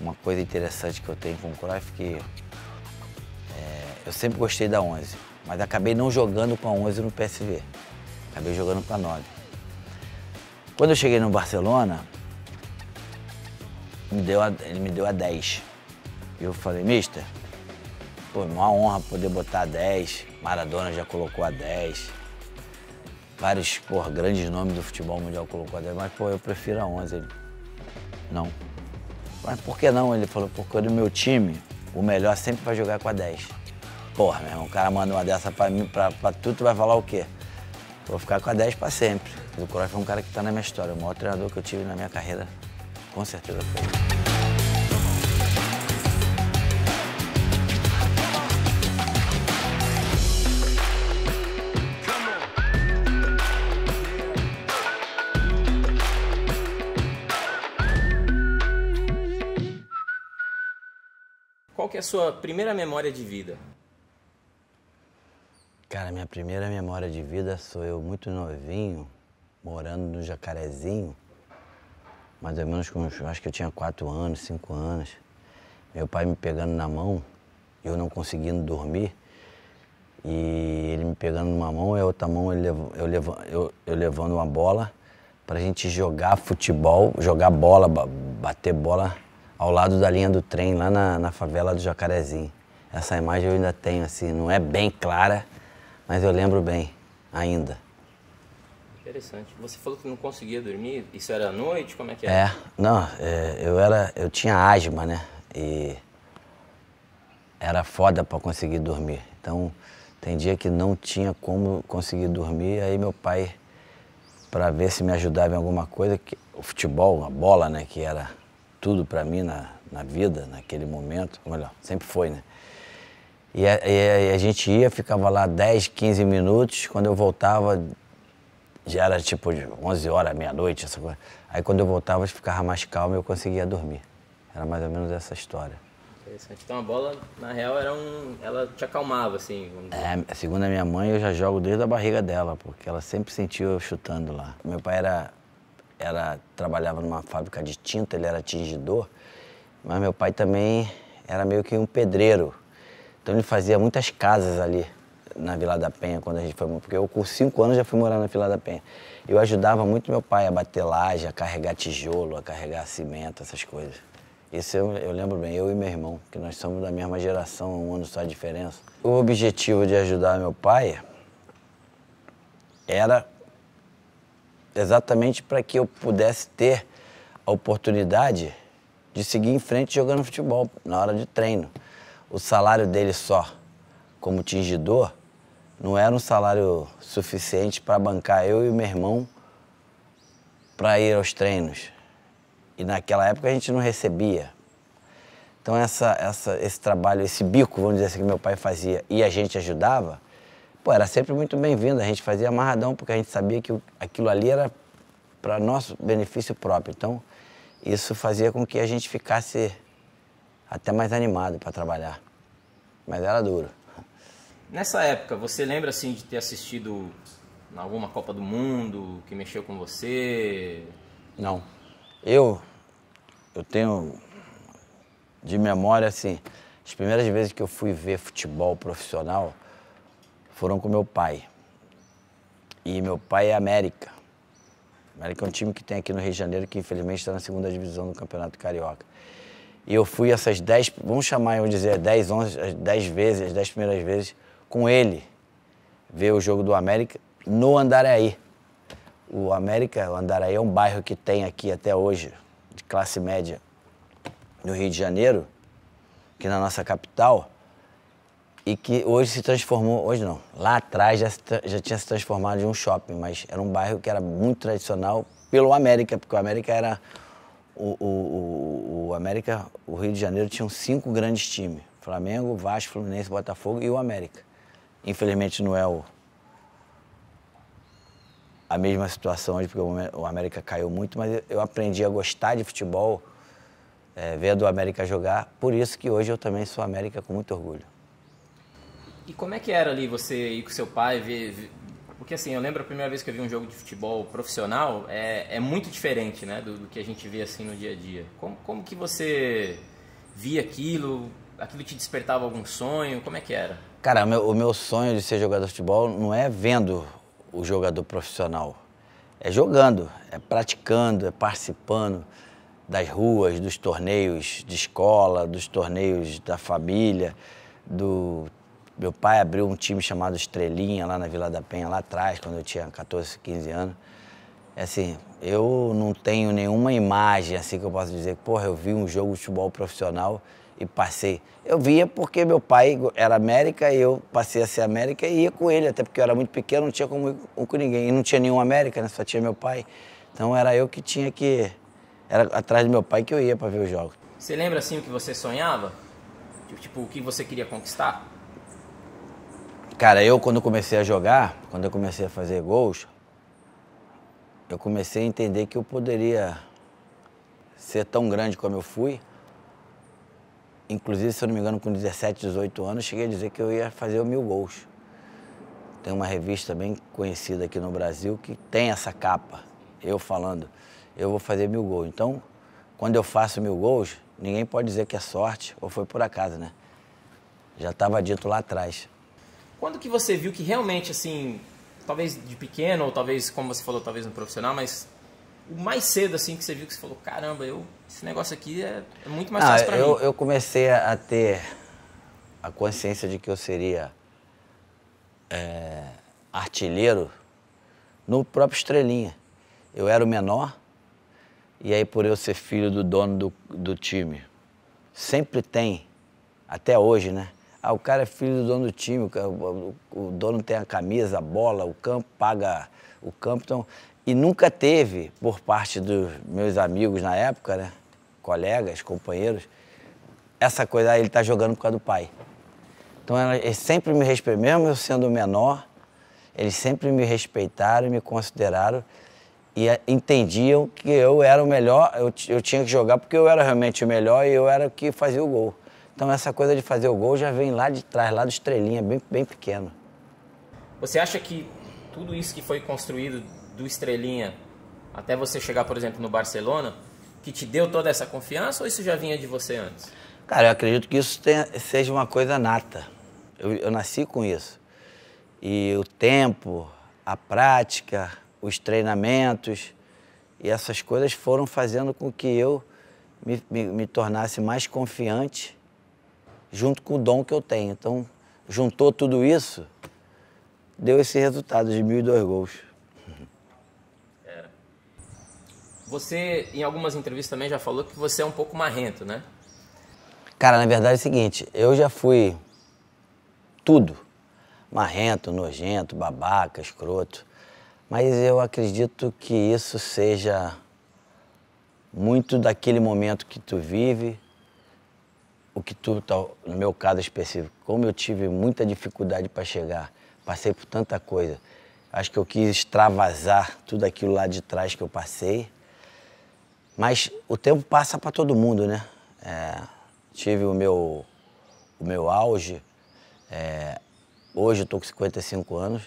Uma coisa interessante que eu tenho com o Cruyff é que é, eu sempre gostei da 11, mas acabei não jogando com a 11 no PSV. Acabei jogando com a 9. Quando eu cheguei no Barcelona, me deu a, ele me deu a 10. E Eu falei, mister, pô, é uma honra poder botar a 10. Maradona já colocou a 10. Vários pô, grandes nomes do futebol mundial colocou a 10, mas pô, eu prefiro a 11. Ele, não. Mas por que não? Ele falou, porque no meu time, o melhor sempre vai jogar com a 10. Porra, meu irmão, o cara manda uma dessa pra mim, pra, pra tu, tu vai falar o quê? Vou ficar com a 10 pra sempre. O Cruyff foi é um cara que tá na minha história, o maior treinador que eu tive na minha carreira, com certeza foi sua primeira memória de vida? Cara, minha primeira memória de vida sou eu muito novinho, morando no Jacarezinho, mais ou menos com, acho que eu tinha quatro anos, cinco anos. Meu pai me pegando na mão, eu não conseguindo dormir, e ele me pegando numa mão e a outra mão eu, eu, eu, eu levando uma bola pra gente jogar futebol, jogar bola, bater bola ao lado da linha do trem, lá na, na favela do Jacarezinho. Essa imagem eu ainda tenho, assim, não é bem clara, mas eu lembro bem, ainda. Interessante. Você falou que não conseguia dormir, isso era à noite? Como é que era? É, não, é, eu era, eu tinha asma, né, e era foda para conseguir dormir. Então, tem dia que não tinha como conseguir dormir, aí meu pai, para ver se me ajudava em alguma coisa, que, o futebol, a bola, né, que era tudo para mim na, na vida, naquele momento, ou melhor, sempre foi, né? E a, e a, gente ia, ficava lá 10, 15 minutos, quando eu voltava, já era tipo 11 horas, meia-noite, essa coisa. Aí quando eu voltava, eu ficava mais calmo e eu conseguia dormir. Era mais ou menos essa história. Interessante. Então a bola, na real, era um. Ela te acalmava, assim. É, segundo a minha mãe, eu já jogo desde a barriga dela, porque ela sempre sentiu eu chutando lá. Meu pai era era, trabalhava numa fábrica de tinta, ele era tingidor, mas meu pai também era meio que um pedreiro. Então ele fazia muitas casas ali na Vila da Penha quando a gente foi, porque eu com cinco anos já fui morar na Vila da Penha. Eu ajudava muito meu pai a bater laje, a carregar tijolo, a carregar cimento, essas coisas. Isso eu, eu lembro bem, eu e meu irmão, que nós somos da mesma geração, um ano só de diferença. O objetivo de ajudar meu pai era exatamente para que eu pudesse ter a oportunidade de seguir em frente jogando futebol na hora de treino. O salário dele só como tingidor não era um salário suficiente para bancar eu e meu irmão para ir aos treinos. E naquela época a gente não recebia. Então essa, essa, esse trabalho, esse bico, vamos dizer assim, que meu pai fazia e a gente ajudava, pô, era sempre muito bem-vindo. A gente fazia amarradão porque a gente sabia que aquilo ali era para nosso benefício próprio. Então, isso fazia com que a gente ficasse até mais animado para trabalhar. Mas era duro. Nessa época, você lembra assim de ter assistido alguma Copa do Mundo que mexeu com você? Não. Eu eu tenho de memória assim, as primeiras vezes que eu fui ver futebol profissional, foram com meu pai. E meu pai é América. América é um time que tem aqui no Rio de Janeiro, que infelizmente está na segunda divisão do Campeonato Carioca. E eu fui essas dez, vamos chamar, vamos dizer, dez, onze, dez vezes, as dez primeiras vezes, com ele, ver o jogo do América no Andaraí. O América, o Andaraí é um bairro que tem aqui até hoje, de classe média, no Rio de Janeiro, que é na nossa capital e que hoje se transformou, hoje não, lá atrás já, já tinha se transformado em um shopping, mas era um bairro que era muito tradicional pelo América, porque o América era o, o, o, o América, o Rio de Janeiro tinham cinco grandes times: Flamengo, Vasco, Fluminense, Botafogo e o América. Infelizmente não é o, a mesma situação hoje, porque o América caiu muito, mas eu aprendi a gostar de futebol é, vendo o América jogar, por isso que hoje eu também sou América com muito orgulho. E como é que era ali você ir com seu pai ver, ver... Porque assim, eu lembro a primeira vez que eu vi um jogo de futebol profissional, é, é muito diferente né, do, do que a gente vê assim no dia a dia. Como, como que você via aquilo? Aquilo te despertava algum sonho? Como é que era? Cara, meu, o meu sonho de ser jogador de futebol não é vendo o jogador profissional. É jogando, é praticando, é participando das ruas, dos torneios de escola, dos torneios da família, do meu pai abriu um time chamado Estrelinha lá na Vila da Penha, lá atrás, quando eu tinha 14, 15 anos. É assim, eu não tenho nenhuma imagem assim que eu possa dizer, porra, eu vi um jogo de futebol profissional e passei. Eu via porque meu pai era América e eu passei a ser América e ia com ele, até porque eu era muito pequeno, não tinha como ir com ninguém. E não tinha nenhum América, né? só tinha meu pai. Então era eu que tinha que. Era atrás do meu pai que eu ia para ver os jogos. Você lembra assim o que você sonhava? Tipo, o que você queria conquistar? Cara, eu quando comecei a jogar, quando eu comecei a fazer gols, eu comecei a entender que eu poderia ser tão grande como eu fui. Inclusive, se eu não me engano, com 17, 18 anos, cheguei a dizer que eu ia fazer mil gols. Tem uma revista bem conhecida aqui no Brasil que tem essa capa, eu falando, eu vou fazer mil gols. Então, quando eu faço mil gols, ninguém pode dizer que é sorte ou foi por acaso, né? Já estava dito lá atrás. Quando que você viu que realmente, assim, talvez de pequeno, ou talvez, como você falou, talvez no profissional, mas o mais cedo, assim, que você viu que você falou, caramba, eu, esse negócio aqui é, é muito mais ah, fácil pra eu, mim? Eu comecei a ter a consciência de que eu seria é, artilheiro no próprio Estrelinha. Eu era o menor, e aí por eu ser filho do dono do, do time, sempre tem, até hoje, né? Ah, o cara é filho do dono do time, o, dono tem a camisa, a bola, o campo, paga o campo. Então, e nunca teve, por parte dos meus amigos na época, né? colegas, companheiros, essa coisa, ah, ele está jogando por causa do pai. Então, eles sempre me respeitaram, mesmo eu sendo menor, eles sempre me respeitaram, me consideraram e eh, entendiam que eu era o melhor, eu, eu tinha que jogar porque eu era realmente o melhor e eu era o que fazia o gol. Então essa coisa de fazer o gol já vem lá de trás, lá do estrelinha, bem, bem pequeno. Você acha que tudo isso que foi construído do estrelinha até você chegar, por exemplo, no Barcelona, que te deu toda essa confiança ou isso já vinha de você antes? Cara, eu acredito que isso tenha, seja uma coisa nata. Eu, eu nasci com isso. E o tempo, a prática, os treinamentos e essas coisas foram fazendo com que eu me, me, me tornasse mais confiante junto com o dom que eu tenho. Então, juntou tudo isso, deu esse resultado de mil e dois gols. Era. Você, em algumas entrevistas também, já falou que você é um pouco marrento, né? Cara, na verdade é o seguinte, eu já fui tudo. Marrento, nojento, babaca, escroto. Mas eu acredito que isso seja muito daquele momento que tu vive, o que tu, no meu caso específico, como eu tive muita dificuldade para chegar, passei por tanta coisa, acho que eu quis extravasar tudo aquilo lá de trás que eu passei. Mas o tempo passa para todo mundo, né? É, tive o meu, o meu auge, é, hoje eu tô com 55 anos.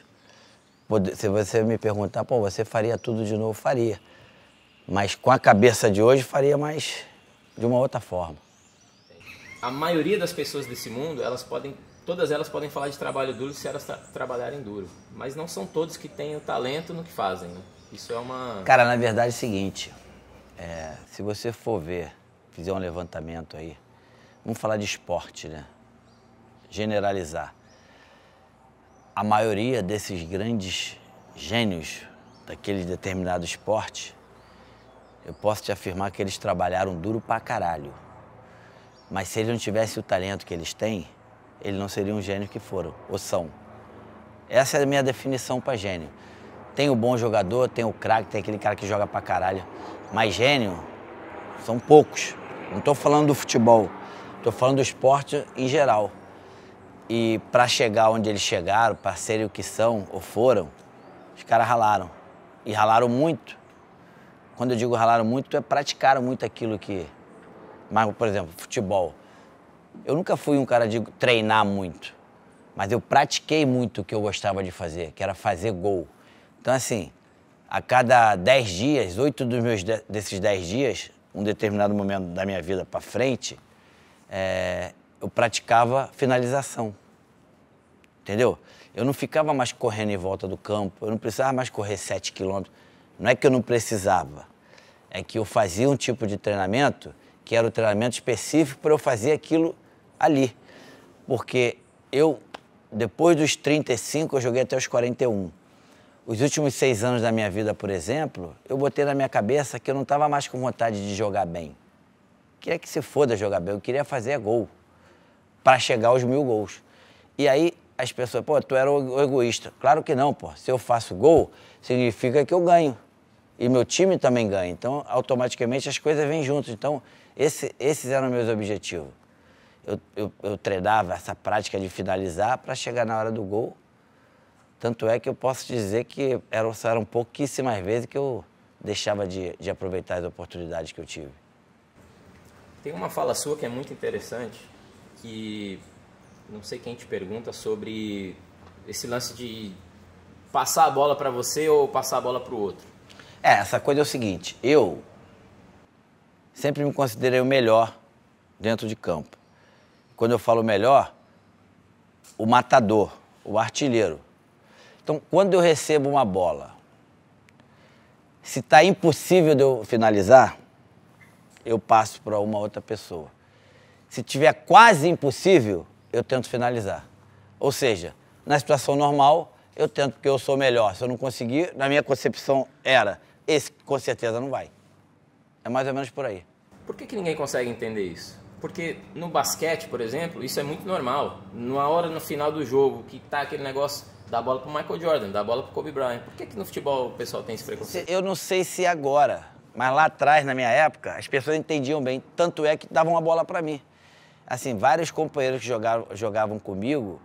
Se você me perguntar, pô, você faria tudo de novo? Faria. Mas com a cabeça de hoje, faria mais de uma outra forma a maioria das pessoas desse mundo, elas podem, todas elas podem falar de trabalho duro se elas tra trabalharem duro. Mas não são todos que têm o talento no que fazem. Né? Isso é uma. Cara, na verdade é o seguinte: é, se você for ver, fizer um levantamento aí, vamos falar de esporte, né? Generalizar. A maioria desses grandes gênios daquele determinado esporte, eu posso te afirmar que eles trabalharam duro pra caralho mas se eles não tivessem o talento que eles têm, eles não seriam um gênio que foram, ou são. Essa é a minha definição para gênio. Tem o bom jogador, tem o craque, tem aquele cara que joga pra caralho. Mas gênio são poucos. Não estou falando do futebol, estou falando do esporte em geral. E para chegar onde eles chegaram, para serem o que são ou foram, os caras ralaram. E ralaram muito. Quando eu digo ralaram muito, é praticaram muito aquilo que mas, por exemplo, futebol. Eu nunca fui um cara de treinar muito, mas eu pratiquei muito o que eu gostava de fazer, que era fazer gol. Então, assim, a cada dez dias, oito dos meus de, desses dez dias, um determinado momento da minha vida para frente, é, eu praticava finalização. Entendeu? Eu não ficava mais correndo em volta do campo, eu não precisava mais correr sete quilômetros. Não é que eu não precisava, é que eu fazia um tipo de treinamento que era o treinamento específico para eu fazer aquilo ali. Porque eu, depois dos 35, eu joguei até os 41. Os últimos seis anos da minha vida, por exemplo, eu botei na minha cabeça que eu não estava mais com vontade de jogar bem. Queria que se foda jogar bem, eu queria fazer gol para chegar aos mil gols. E aí as pessoas, pô, tu era egoísta. Claro que não, pô. Se eu faço gol, significa que eu ganho. E meu time também ganha. Então, automaticamente as coisas vêm juntas. Então, esse, esses eram meus objetivos. Eu, eu, eu treinava essa prática de finalizar para chegar na hora do gol. Tanto é que eu posso dizer que eram, eram pouquíssimas vezes que eu deixava de, de aproveitar as oportunidades que eu tive. Tem uma fala sua que é muito interessante, que não sei quem te pergunta sobre esse lance de passar a bola para você ou passar a bola para o outro. É, essa coisa é o seguinte, eu sempre me considerei o melhor dentro de campo. Quando eu falo melhor, o matador, o artilheiro. Então, quando eu recebo uma bola, se está impossível de eu finalizar, eu passo para uma outra pessoa. Se tiver quase impossível, eu tento finalizar. Ou seja, na situação normal, eu tento porque eu sou melhor. Se eu não conseguir, na minha concepção era, esse com certeza não vai. É mais ou menos por aí. Por que, que ninguém consegue entender isso? Porque no basquete, por exemplo, isso é muito normal. Na hora no final do jogo, que tá aquele negócio da bola pro Michael Jordan, da bola pro Kobe Bryant. Por que, que no futebol o pessoal tem esse preconceito? Eu não sei se agora, mas lá atrás, na minha época, as pessoas entendiam bem. Tanto é que davam a bola para mim. Assim, vários companheiros que jogavam, jogavam comigo,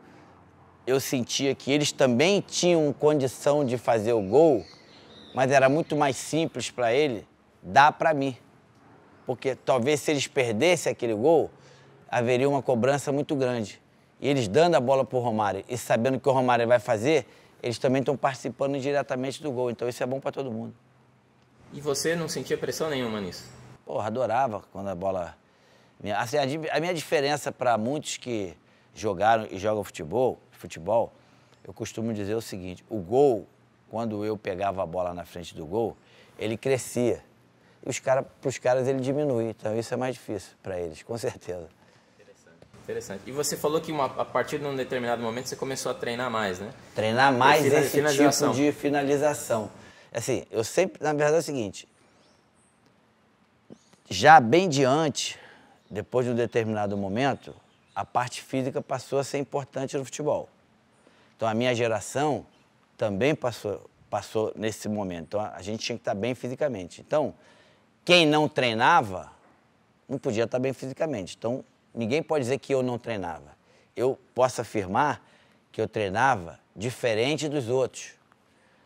eu sentia que eles também tinham condição de fazer o gol, mas era muito mais simples para ele dá para mim. Porque talvez se eles perdessem aquele gol, haveria uma cobrança muito grande. E eles dando a bola para o Romário e sabendo o que o Romário vai fazer, eles também estão participando diretamente do gol. Então isso é bom para todo mundo. E você não sentia pressão nenhuma nisso? Porra, adorava quando a bola. Assim, a minha diferença para muitos que jogaram e jogam futebol, futebol, eu costumo dizer o seguinte: o gol, quando eu pegava a bola na frente do gol, ele crescia os cara, pros caras ele diminui. Então isso é mais difícil para eles, com certeza. Interessante. Interessante. E você falou que uma, a partir de um determinado momento você começou a treinar mais, né? Treinar mais final, esse tipo de finalização. Assim, eu sempre, na verdade é o seguinte, já bem diante, depois de um determinado momento, a parte física passou a ser importante no futebol. Então a minha geração também passou, passou nesse momento. Então a gente tinha que estar bem fisicamente. Então, quem não treinava não podia estar bem fisicamente. Então, ninguém pode dizer que eu não treinava. Eu posso afirmar que eu treinava diferente dos outros.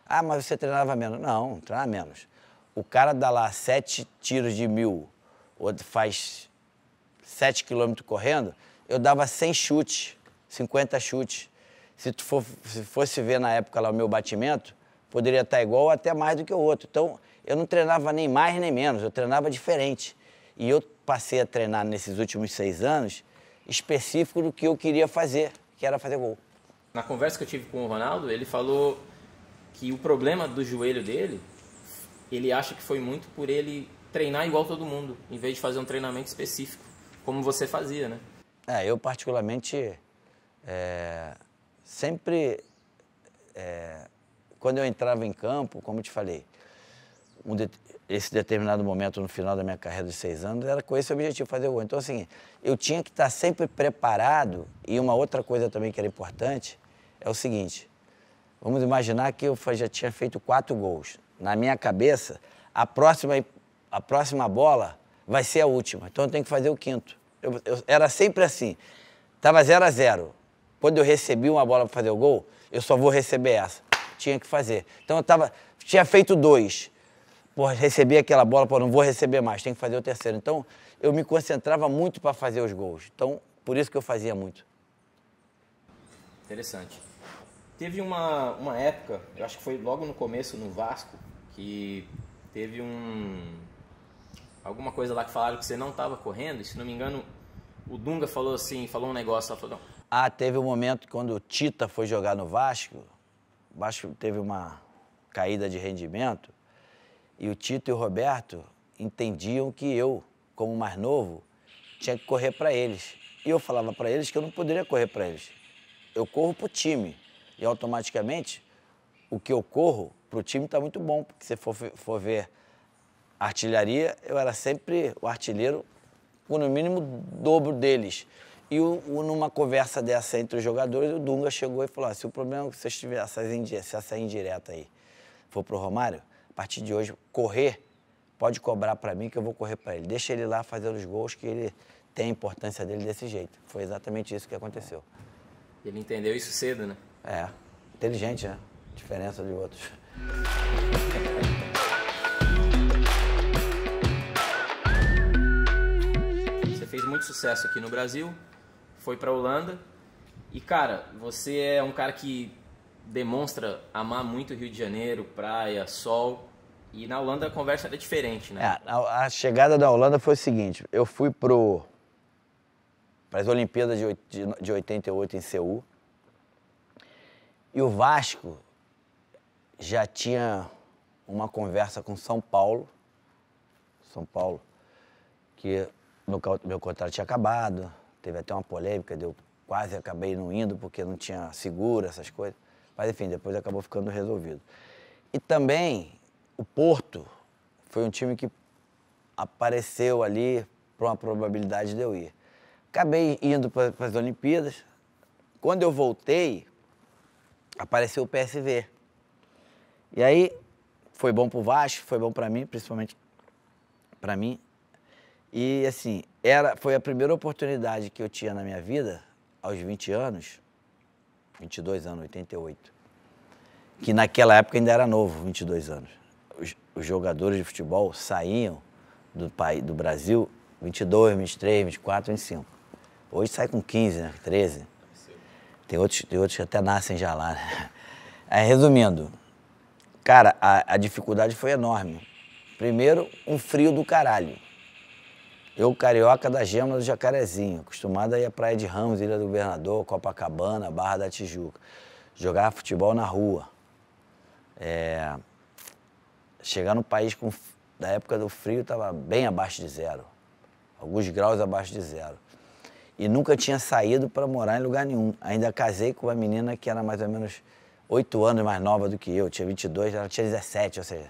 Ah, mas você treinava menos. Não, não treinava menos. O cara dá lá sete tiros de mil, outro faz sete quilômetros correndo, eu dava 100 chutes, 50 chutes. Se, tu for, se fosse ver na época lá o meu batimento, poderia estar igual ou até mais do que o outro. Então, eu não treinava nem mais nem menos, eu treinava diferente. E eu passei a treinar nesses últimos seis anos específico do que eu queria fazer, que era fazer gol. Na conversa que eu tive com o Ronaldo, ele falou que o problema do joelho dele, ele acha que foi muito por ele treinar igual todo mundo, em vez de fazer um treinamento específico, como você fazia, né? É, eu particularmente é, sempre é, quando eu entrava em campo, como eu te falei, um de, esse determinado momento no final da minha carreira de seis anos era com esse objetivo, fazer o gol. Então, assim, eu tinha que estar sempre preparado. E uma outra coisa também que era importante é o seguinte: vamos imaginar que eu já tinha feito quatro gols. Na minha cabeça, a próxima, a próxima bola vai ser a última, então eu tenho que fazer o quinto. Eu, eu, era sempre assim: estava 0 a 0 Quando eu recebi uma bola para fazer o gol, eu só vou receber essa tinha que fazer. Então eu tava, tinha feito dois. Pô, recebi aquela bola, pô, não vou receber mais, tem que fazer o terceiro. Então eu me concentrava muito para fazer os gols. Então por isso que eu fazia muito. Interessante. Teve uma, uma época, eu acho que foi logo no começo no Vasco, que teve um. Alguma coisa lá que falaram que você não estava correndo, e se não me engano, o Dunga falou assim, falou um negócio, lá. falou, Ah, teve um momento quando o Tita foi jogar no Vasco, Vasco teve uma caída de rendimento e o Tito e o Roberto entendiam que eu, como mais novo, tinha que correr para eles. E eu falava para eles que eu não poderia correr para eles. Eu corro para o time. E automaticamente, o que eu corro para o time está muito bom. Porque se for, for ver artilharia, eu era sempre o artilheiro com no mínimo o dobro deles. E o, o, numa conversa dessa entre os jogadores, o Dunga chegou e falou: ah, se o problema é que vocês tiverem se essa indireta aí for pro Romário, a partir de hoje, correr, pode cobrar para mim que eu vou correr para ele. Deixa ele lá fazer os gols que ele tem a importância dele desse jeito. Foi exatamente isso que aconteceu. É. Ele entendeu isso cedo, né? É. Inteligente, né? Diferença de outros. Você fez muito sucesso aqui no Brasil, foi para Holanda. E cara, você é um cara que demonstra amar muito Rio de Janeiro, praia, sol. E na Holanda a conversa era diferente, né? É, a, a, chegada da Holanda foi o seguinte: eu fui pro para as Olimpíadas de, de, de 88 em Seul. E o Vasco já tinha uma conversa com São Paulo. São Paulo, que meu, meu contrato tinha acabado, Teve até uma polêmica, eu quase acabei não indo porque não tinha seguro, essas coisas. Mas enfim, depois acabou ficando resolvido. E também o Porto foi um time que apareceu ali para uma probabilidade de eu ir. Acabei indo para as Olimpíadas. Quando eu voltei, apareceu o PSV. E aí foi bom para o Vasco, foi bom para mim, principalmente para mim. E assim, era, foi a primeira oportunidade que eu tinha na minha vida, aos 20 anos, 22 anos, 88, que naquela época ainda era novo, 22 anos. Os, os jogadores de futebol saíam do, país, do Brasil 22, 23, 24, 25. Hoje sai com 15, né? 13. Tem outros, tem outros que até nascem já lá. Né? Aí, resumindo, cara, a, a dificuldade foi enorme. Primeiro, um frio do caralho eu, carioca da gema do Jacarezinho, acostumado a ir à Praia de Ramos, Ilha do Governador, Copacabana, Barra da Tijuca. Jogar futebol na rua. É... Chegar no país com... da época do frio estava bem abaixo de zero. Alguns graus abaixo de zero. E nunca tinha saído para morar em lugar nenhum. Ainda casei com uma menina que era mais ou menos oito anos mais nova do que eu. Tinha 22, ela tinha 17, ou seja,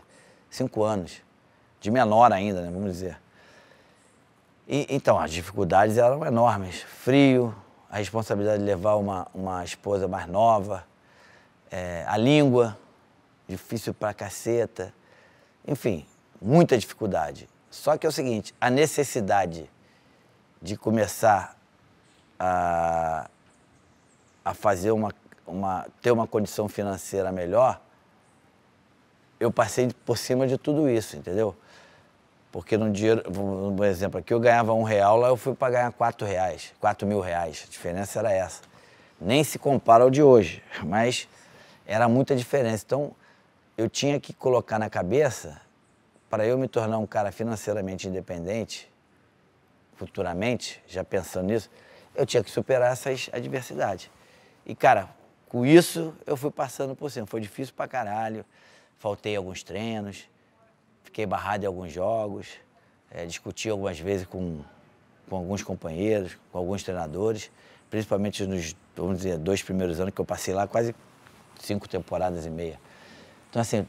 cinco anos. De menor ainda, né? Vamos dizer. E, então, as dificuldades eram enormes. Frio, a responsabilidade de levar uma, uma esposa mais nova, é, a língua, difícil pra caceta. Enfim, muita dificuldade. Só que é o seguinte, a necessidade de começar a, a fazer uma, uma, ter uma condição financeira melhor, eu passei por cima de tudo isso, entendeu? Porque no dinheiro, um exemplo, aqui eu ganhava um real, lá eu fui para ganhar quatro reais, quatro mil reais. A diferença era essa. Nem se compara ao de hoje, mas era muita diferença. Então, eu tinha que colocar na cabeça, para eu me tornar um cara financeiramente independente, futuramente, já pensando nisso, eu tinha que superar essas adversidades. E, cara, com isso eu fui passando por cima. Foi difícil para caralho, faltei alguns treinos, fiquei barrado em alguns jogos, é, discuti algumas vezes com, com alguns companheiros, com alguns treinadores, principalmente nos vamos dizer, dois primeiros anos que eu passei lá, quase cinco temporadas e meia. Então, assim,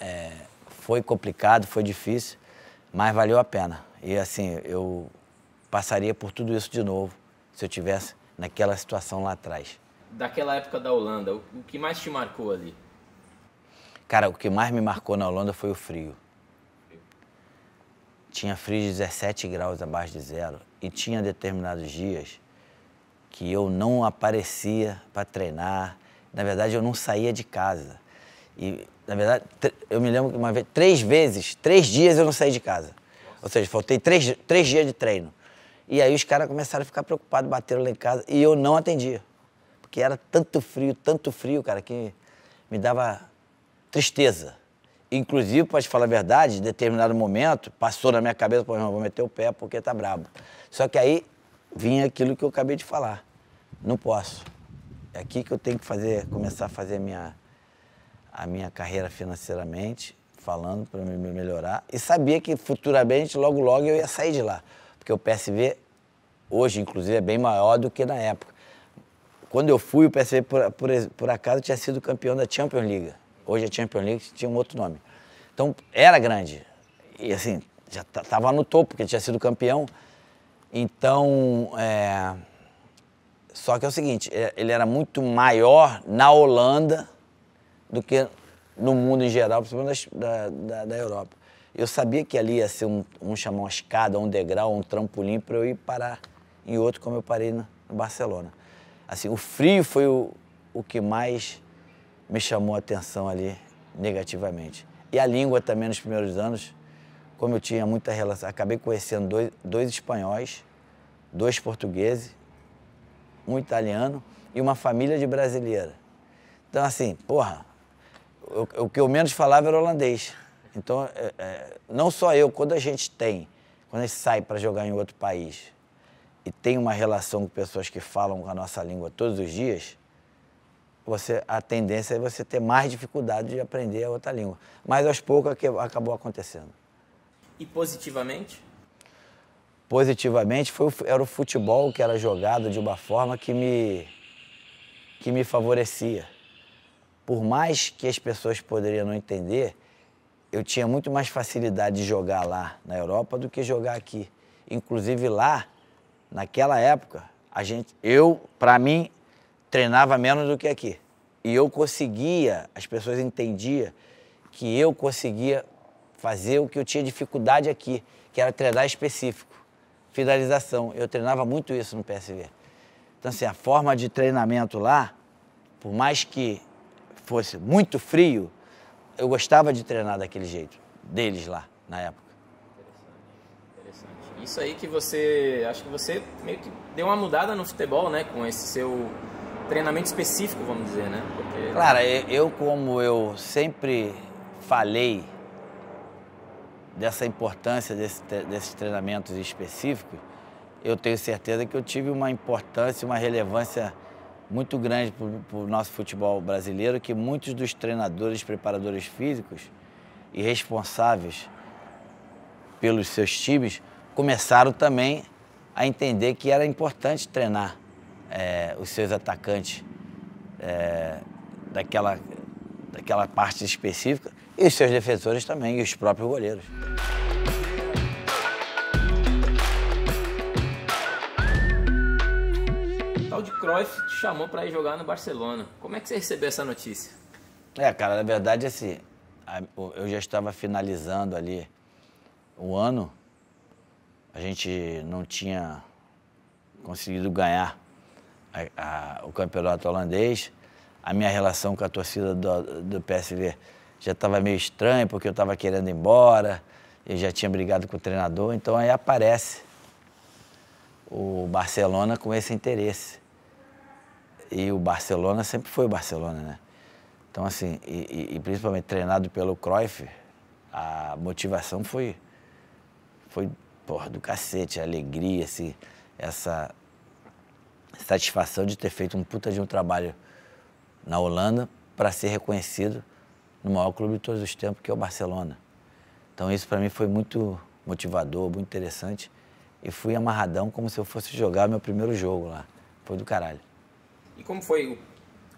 é, foi complicado, foi difícil, mas valeu a pena. E, assim, eu passaria por tudo isso de novo se eu tivesse naquela situação lá atrás. Daquela época da Holanda, o que mais te marcou ali? Cara, o que mais me marcou na Holanda foi o frio tinha frio de 17 graus abaixo de zero e tinha determinados dias que eu não aparecia para treinar. Na verdade, eu não saía de casa. E, na verdade, eu me lembro que uma vez, três vezes, três dias eu não saí de casa. Ou seja, faltei três, três dias de treino. E aí os caras começaram a ficar preocupados, bateram lá em casa e eu não atendia. Porque era tanto frio, tanto frio, cara, que me dava tristeza. Inclusive, para te falar a verdade, em determinado momento, passou na minha cabeça, pô, irmão, vou meter o pé porque tá brabo. Só que aí vinha aquilo que eu acabei de falar. Não posso. É aqui que eu tenho que fazer, começar a fazer a minha, a minha carreira financeiramente, falando para me melhorar. E sabia que futuramente, logo, logo, eu ia sair de lá. Porque o PSV, hoje, inclusive, é bem maior do que na época. Quando eu fui, o PSV, por, por, por acaso, tinha sido campeão da Champions League Hoje é Champions League, tinha um outro nome. Então, era grande. E assim, já estava no topo, porque tinha sido campeão. Então, é... só que é o seguinte, é, ele era muito maior na Holanda do que no mundo em geral, principalmente da, da, da Europa. Eu sabia que ali ia ser um, um chamar uma escada, um degrau, um trampolim para eu ir parar em outro, como eu parei no, no Barcelona. Assim, o frio foi o, o que mais me chamou a atenção ali negativamente. E a língua também nos primeiros anos, como eu tinha muita relação, acabei conhecendo dois, dois espanhóis, dois portugueses, um italiano e uma família de brasileira. Então, assim, porra, o, o que eu menos falava era holandês. Então, é, é, não só eu, quando a gente tem, quando a gente sai para jogar em outro país e tem uma relação com pessoas que falam a nossa língua todos os dias, você a tendência é você ter mais dificuldade de aprender a outra língua. Mas aos poucos acabou acontecendo. E positivamente? Positivamente foi, era o futebol que era jogado de uma forma que me, que me favorecia. Por mais que as pessoas poderiam não entender, eu tinha muito mais facilidade de jogar lá na Europa do que jogar aqui. Inclusive lá, naquela época, a gente, eu, para mim, treinava menos do que aqui. E eu conseguia, as pessoas entendiam que eu conseguia fazer o que eu tinha dificuldade aqui, que era treinar específico, finalização. Eu treinava muito isso no PSV. Então, assim, a forma de treinamento lá, por mais que fosse muito frio, eu gostava de treinar daquele jeito, deles lá, na época. interessante. Isso aí que você, acho que você meio que deu uma mudada no futebol, né, com esse seu treinamento específico, vamos dizer, né? Porque... eu como eu sempre falei dessa importância desse, desses treinamentos específicos, eu tenho certeza que eu tive uma importância, uma relevância muito grande para o nosso futebol brasileiro, que muitos dos treinadores, preparadores físicos e responsáveis pelos seus times começaram também a entender que era importante treinar é, os seus atacantes é, daquela, daquela parte específica e os seus defensores também, e os próprios goleiros. tal de Cruyff te chamou para ir jogar no Barcelona. Como é que você recebeu essa notícia? É, cara, na verdade, assim, eu já estava finalizando ali o ano. A gente não tinha conseguido ganhar a, a, o campeonato holandês, a minha relação com a torcida do, do PSV já estava meio estranha, porque eu estava querendo ir embora, eu já tinha brigado com o treinador, então aí aparece o Barcelona com esse interesse. E o Barcelona sempre foi o Barcelona, né? Então, assim, e, e principalmente treinado pelo Cruyff, a motivação foi, foi porra, do cacete, a alegria, assim, essa satisfação de ter feito um puta de um trabalho na Holanda para ser reconhecido no maior clube de todos os tempos, que é o Barcelona. Então isso para mim foi muito motivador, muito interessante. E fui amarradão como se eu fosse jogar meu primeiro jogo lá. Foi do caralho. E como foi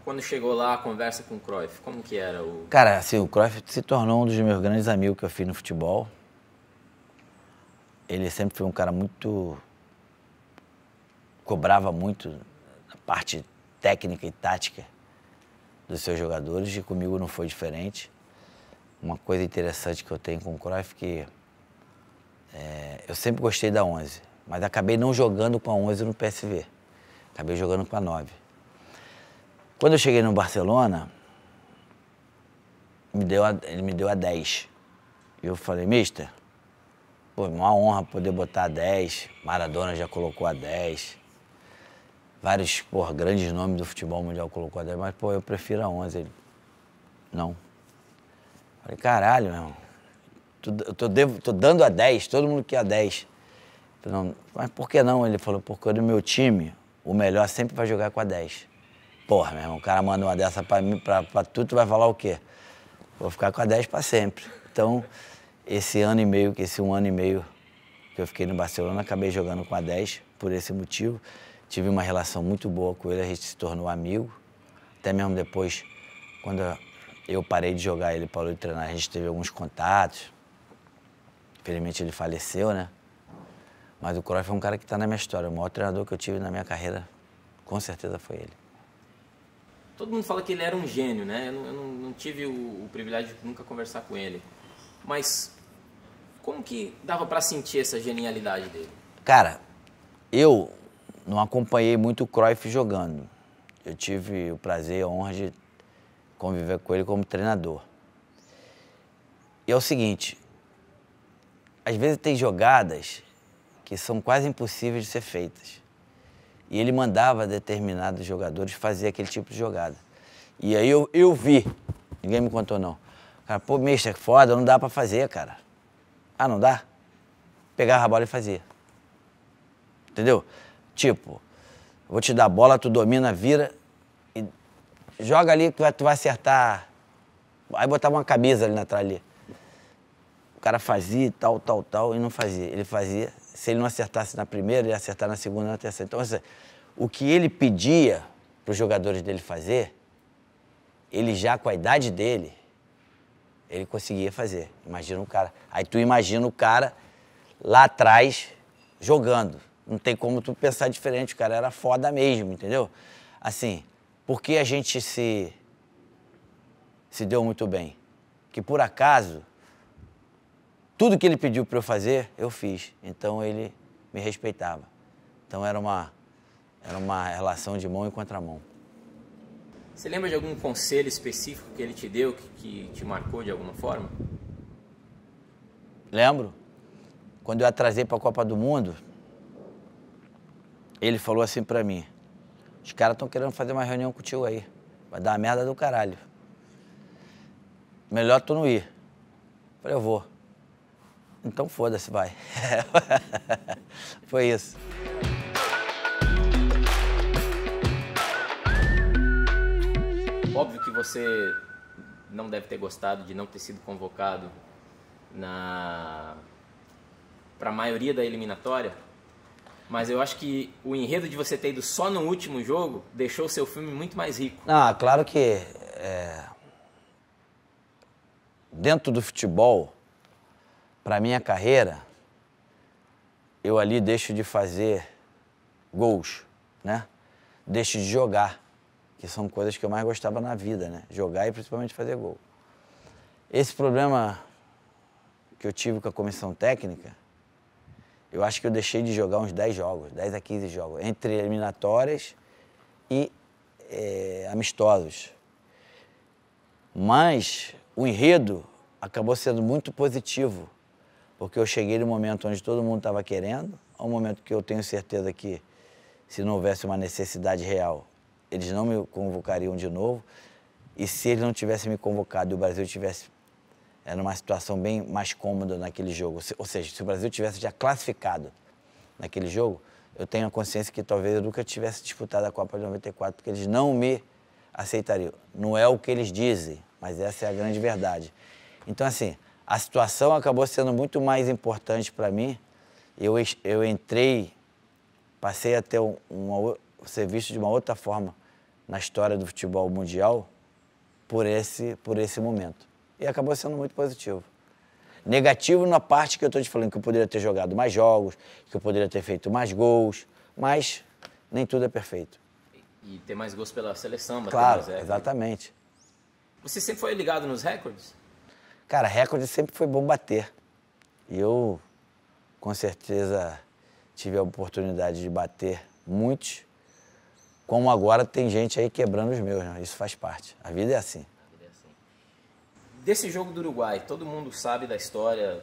quando chegou lá a conversa com o Cruyff? Como que era o... Cara, assim, o Cruyff se tornou um dos meus grandes amigos que eu fiz no futebol. Ele sempre foi um cara muito cobrava muito a parte técnica e tática dos seus jogadores e comigo não foi diferente. Uma coisa interessante que eu tenho com o Cruyff é que é, eu sempre gostei da 11, mas acabei não jogando com a 11 no PSV. Acabei jogando com a 9. Quando eu cheguei no Barcelona, me deu a, ele me deu a 10. E eu falei, mister, pô, uma honra poder botar a 10. Maradona já colocou a 10 vários porra, grandes nomes do futebol mundial colocou a 10, mas pô, eu prefiro a 11. Ele, não. Falei, caralho, meu irmão, tô, tô, devo, tô dando a 10, todo mundo quer a 10. Falei, não, mas por que não? Ele falou, porque no meu time, o melhor sempre vai jogar com a 10. Porra, meu irmão, o cara manda uma dessa pra mim, pra, pra tu, tu vai falar o quê? Vou ficar com a 10 pra sempre. Então, esse ano e meio, que esse um ano e meio que eu fiquei no Barcelona, acabei jogando com a 10 por esse motivo tive uma relação muito boa com ele, a gente se tornou amigo. Até mesmo depois, quando eu parei de jogar, ele parou de treinar, a gente teve alguns contatos. Infelizmente ele faleceu, né? Mas o Cruyff é um cara que está na minha história. O maior treinador que eu tive na minha carreira, com certeza, foi ele. Todo mundo fala que ele era um gênio, né? Eu não, eu não, não tive o, o, privilégio de nunca conversar com ele. Mas como que dava para sentir essa genialidade dele? Cara, eu não acompanhei muito o Cruyff jogando. Eu tive o prazer e a honra de conviver com ele como treinador. E é o seguinte, às vezes tem jogadas que são quase impossíveis de ser feitas. E ele mandava determinados jogadores fazer aquele tipo de jogada. E aí eu, eu vi, ninguém me contou não. Cara, pô, mister, que é foda, não dá pra fazer, cara. Ah, não dá? Pegava a bola e fazia. Entendeu? Tipo, vou te dar bola, tu domina, vira e joga ali que tu vai acertar. Aí botava uma camisa ali na tralha. O cara fazia tal, tal, tal, e não fazia. Ele fazia. Se ele não acertasse na primeira, ele ia acertar na segunda, na terceira. Então, assim, o que ele pedia para os jogadores dele fazer, ele já com a idade dele, ele conseguia fazer. Imagina o cara. Aí tu imagina o cara lá atrás jogando. Não tem como tu pensar diferente, o cara era foda mesmo, entendeu? Assim, porque a gente se se deu muito bem. Que por acaso tudo que ele pediu para eu fazer, eu fiz. Então ele me respeitava. Então era uma era uma relação de mão e contramão. Você lembra de algum conselho específico que ele te deu que, que te marcou de alguma forma? Lembro. Quando eu atrasei para a Copa do Mundo, ele falou assim para mim: os caras estão querendo fazer uma reunião contigo aí. Vai dar uma merda do caralho. Melhor tu não ir. Eu falei, eu vou. Então foda-se, vai. Foi isso. Óbvio que você não deve ter gostado de não ter sido convocado na para a maioria da eliminatória, mas eu acho que o enredo de você ter ido só no último jogo deixou o seu filme muito mais rico. Ah, claro que. É... Dentro do futebol, para minha carreira, eu ali deixo de fazer gols, né? Deixo de jogar, que são coisas que eu mais gostava na vida, né? Jogar e principalmente fazer gol. Esse problema que eu tive com a comissão técnica eu acho que eu deixei de jogar uns 10 jogos, 10 a 15 jogos, entre eliminatórias e é, amistosos. Mas o enredo acabou sendo muito positivo, porque eu cheguei no momento onde todo mundo estava querendo, a um momento que eu tenho certeza que, se não houvesse uma necessidade real, eles não me convocariam de novo. E se eles não tivessem me convocado e o Brasil tivesse era uma situação bem mais cômoda naquele jogo. Ou seja, se o Brasil tivesse já classificado naquele jogo, eu tenho a consciência que talvez eu nunca tivesse disputado a Copa de 94, porque eles não me aceitariam. Não é o que eles dizem, mas essa é a grande verdade. Então, assim, a situação acabou sendo muito mais importante para mim. Eu, eu entrei, passei a ter um, uma, ser visto de uma outra forma na história do futebol mundial por esse, por esse momento e acabou sendo muito positivo. Negativo na parte que eu estou te falando, que eu poderia ter jogado mais jogos, que eu poderia ter feito mais gols, mas nem tudo é perfeito. E ter mais gols pela seleção, bater claro, mais exatamente. Você sempre foi ligado nos recordes? Cara, recorde sempre foi bom bater. E eu, com certeza, tive a oportunidade de bater muitos, como agora tem gente aí quebrando os meus, né? isso faz parte. A vida é assim desse jogo do Uruguai, todo mundo sabe da história.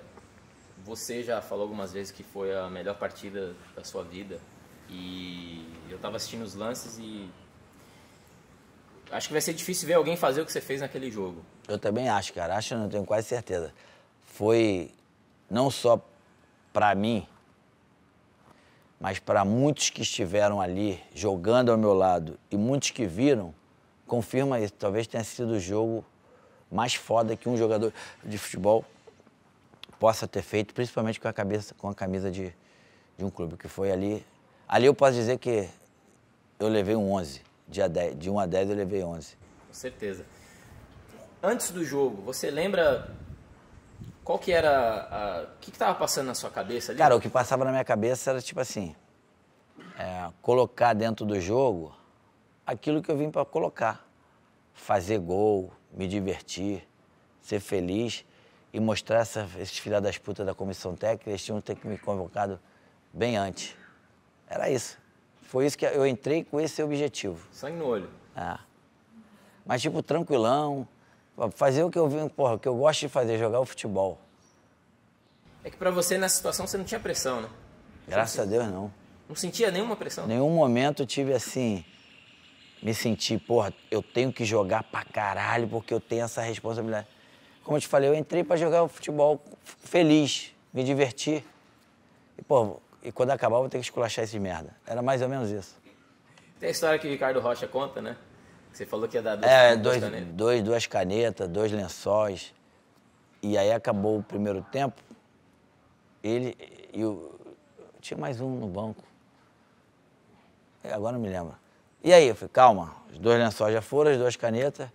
Você já falou algumas vezes que foi a melhor partida da sua vida. E eu estava assistindo os lances e acho que vai ser difícil ver alguém fazer o que você fez naquele jogo. Eu também acho, cara. Acho, não tenho quase certeza. Foi não só para mim, mas para muitos que estiveram ali jogando ao meu lado e muitos que viram, confirma isso. Talvez tenha sido o jogo mais foda que um jogador de futebol possa ter feito, principalmente com a, cabeça, com a camisa de, de um clube, que foi ali. Ali eu posso dizer que eu levei um 11. Dia 10, de 1 a 10 eu levei 11. Com certeza. Antes do jogo, você lembra qual que era. O que estava passando na sua cabeça ali? Cara, o que passava na minha cabeça era tipo assim: é, colocar dentro do jogo aquilo que eu vim para colocar. Fazer gol, me divertir, ser feliz e mostrar essa, esses filha das putas da comissão técnica, eles tinham que ter me convocado bem antes. Era isso. Foi isso que eu entrei com esse objetivo. Sangue no olho. É. Mas, tipo, tranquilão, fazer o que eu vim, porra, o que eu gosto de fazer, jogar o futebol. É que para você, nessa situação, você não tinha pressão, né? Graças a Deus, não. Não sentia nenhuma pressão? Nenhum momento tive assim me sentir, porra, eu tenho que jogar pra caralho porque eu tenho essa responsabilidade. Como eu te falei, eu entrei para jogar o futebol feliz, me divertir. E, pô, e quando acabar, eu vou ter que esculachar esse merda. Era mais ou menos isso. Tem a história que o Ricardo Rocha conta, né? Você falou que ia dar duas, é, dois, canetas. Dois, duas canetas, dois lençóis. E aí acabou o primeiro tempo. Ele e o. Tinha mais um no banco. É, agora não me lembro. E aí, eu falei, calma, os dois lençóis já foram, as duas canetas,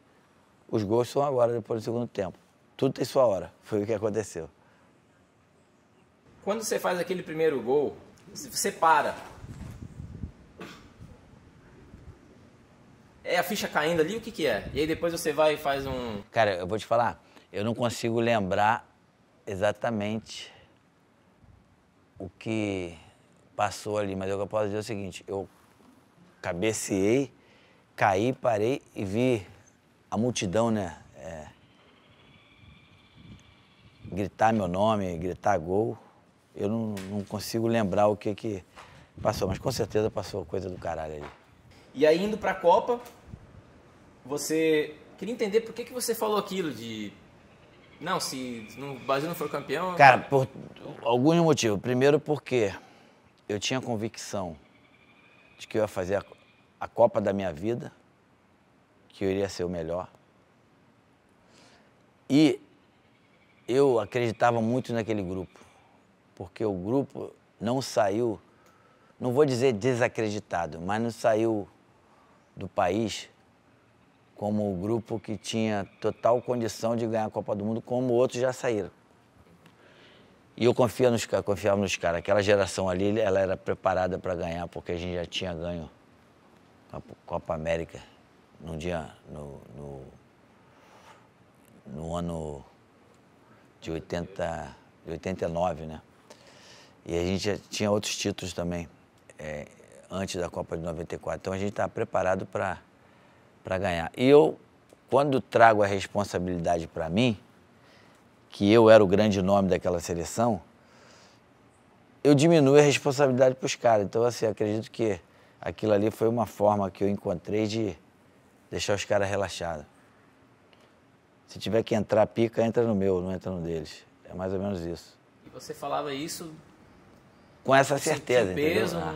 os gols são agora, depois do segundo tempo. Tudo tem sua hora, foi o que aconteceu. Quando você faz aquele primeiro gol, você para. É a ficha caindo ali, o que que é? E aí depois você vai e faz um... Cara, eu vou te falar, eu não consigo lembrar exatamente o que passou ali, mas eu posso dizer é o seguinte, eu cabeceei, caí, parei e vi a multidão, né? É, gritar meu nome, gritar gol. Eu não, não consigo lembrar o que que passou, mas com certeza passou coisa do caralho ali. E aí, indo pra Copa, você. Queria entender por que, que você falou aquilo de. Não, se o Brasil não for campeão. Cara, por alguns motivos. Primeiro, porque eu tinha convicção de que eu ia fazer a, a Copa da minha vida, que eu iria ser o melhor. E eu acreditava muito naquele grupo, porque o grupo não saiu, não vou dizer desacreditado, mas não saiu do país como o grupo que tinha total condição de ganhar a Copa do Mundo, como outros já saíram. E eu confia nos, confiava nos caras. Aquela geração ali, ela era preparada para ganhar, porque a gente já tinha ganho a Copa América num dia, no, no, no ano de, 80, de 89, né? E a gente já tinha outros títulos também, é, antes da Copa de 94. Então a gente estava tá preparado para ganhar. E eu, quando trago a responsabilidade para mim, que eu era o grande nome daquela seleção, eu diminuo a responsabilidade para os caras. Então, assim, acredito que aquilo ali foi uma forma que eu encontrei de deixar os caras relaxados. Se tiver que entrar pica, entra no meu, não entra no deles. É mais ou menos isso. E você falava isso com essa certeza, peso, um... Ah.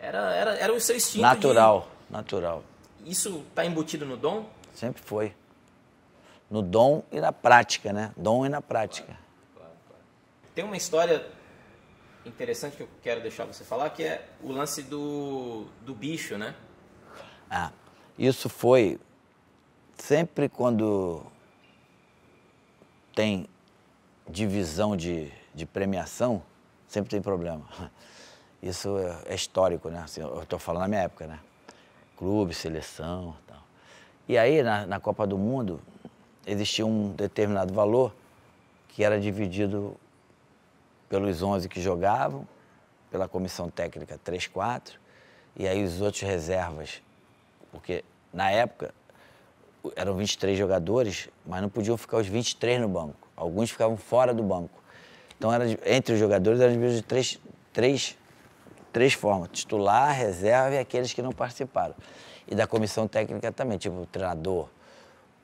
era, era, era o seu instinto natural, de... natural. Isso está embutido no dom? Sempre foi no dom e na prática, né? Dom e na prática. Tem uma história interessante que eu quero deixar você falar, que é o lance do, do bicho, né? Ah, isso foi sempre quando tem divisão de, de premiação, sempre tem problema. Isso é, é histórico, né? Assim, eu estou falando na minha época, né? Clube, seleção tal. E aí, na, na Copa do Mundo, existia um determinado valor que era dividido pelos 11 que jogavam, pela comissão técnica 3-4, e aí os outros reservas, porque na época eram 23 jogadores, mas não podiam ficar os 23 no banco. Alguns ficavam fora do banco. Então, era, entre os jogadores, eram divididos de três, três, três formas: titular, reserva e aqueles que não participaram. E da comissão técnica também, tipo o treinador,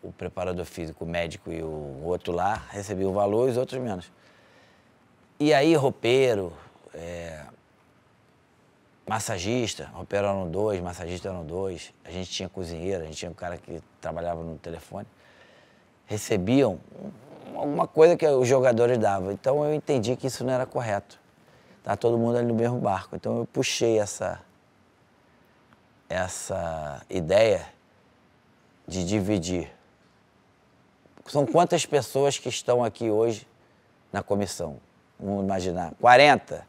o preparador físico, o médico e o outro lá recebiam o valor e os outros menos. E aí, roupeiro, é, massagista, roupeiro eram dois, massagista eram dois, a gente tinha cozinheiro, a gente tinha um cara que trabalhava no telefone, recebiam alguma coisa que os jogadores davam. Então eu entendi que isso não era correto. Tá todo mundo ali no mesmo barco. Então eu puxei essa essa ideia de dividir são quantas pessoas que estão aqui hoje na comissão? Vamos imaginar, 40.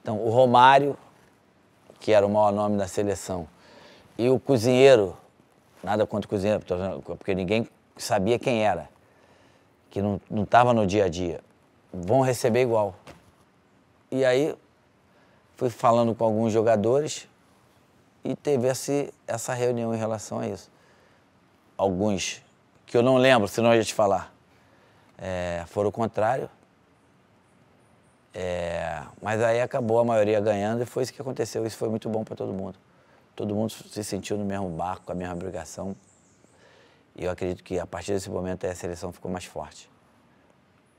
Então, o Romário, que era o maior nome da seleção, e o cozinheiro, nada contra o cozinheiro, porque ninguém sabia quem era, que não estava no dia a dia, vão receber igual. E aí, fui falando com alguns jogadores e teve essa reunião em relação a isso. Alguns que eu não lembro, senão eu ia te falar. É, o contrário. É, mas aí acabou a maioria ganhando e foi isso que aconteceu. Isso foi muito bom para todo mundo. Todo mundo se sentiu no mesmo barco, com a mesma obrigação. E eu acredito que a partir desse momento a seleção ficou mais forte.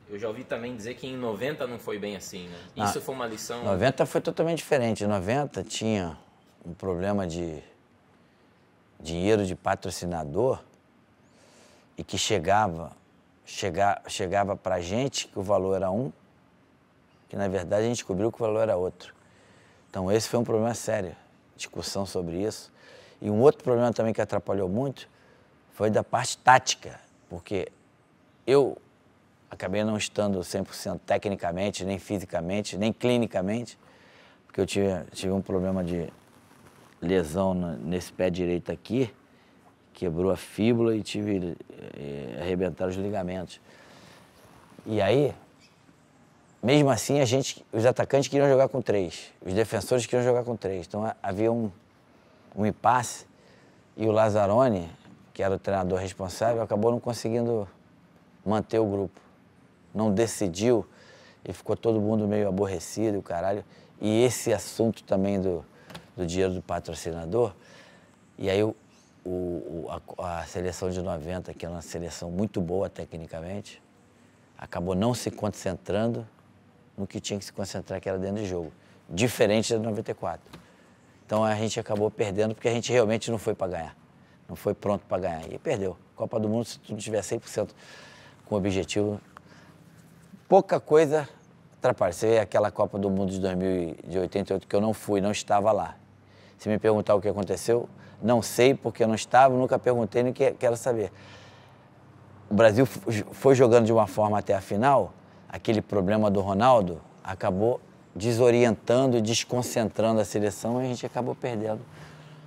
Eu já ouvi também dizer que em 90 não foi bem assim, né? Ah, isso foi uma lição. 90 foi totalmente diferente. Em 90 tinha um problema de dinheiro de patrocinador e que chegava chega, chegava para a gente que o valor era um, que na verdade a gente descobriu que o valor era outro. Então esse foi um problema sério, discussão sobre isso. E um outro problema também que atrapalhou muito foi da parte tática, porque eu acabei não estando 100% tecnicamente, nem fisicamente, nem clinicamente, porque eu tive, tive um problema de lesão nesse pé direito aqui, quebrou a fíbula e tive é, eh, arrebentar os ligamentos. E aí, mesmo assim, a gente, os atacantes queriam jogar com três, os defensores queriam jogar com três. Então havia um, um impasse e o Lazzaroni, que era o treinador responsável, acabou não conseguindo manter o grupo. Não decidiu e ficou todo mundo meio aborrecido, caralho. E esse assunto também do, do dinheiro do patrocinador. E aí o, a, a, seleção de 90, que era é uma seleção muito boa tecnicamente, acabou não se concentrando no que tinha que se concentrar, que era dentro de jogo, diferente da 94. Então a gente acabou perdendo porque a gente realmente não foi para ganhar, não foi pronto para ganhar e perdeu. Copa do Mundo, se tu não tiver 100% com objetivo, pouca coisa atrapalha. Você vê aquela Copa do Mundo de 2088 que eu não fui, não estava lá. Se me perguntar o que aconteceu, não sei porque eu não estava, nunca perguntei, nem quero saber. O Brasil foi jogando de uma forma até a final, aquele problema do Ronaldo acabou desorientando, desconcentrando a seleção e a gente acabou perdendo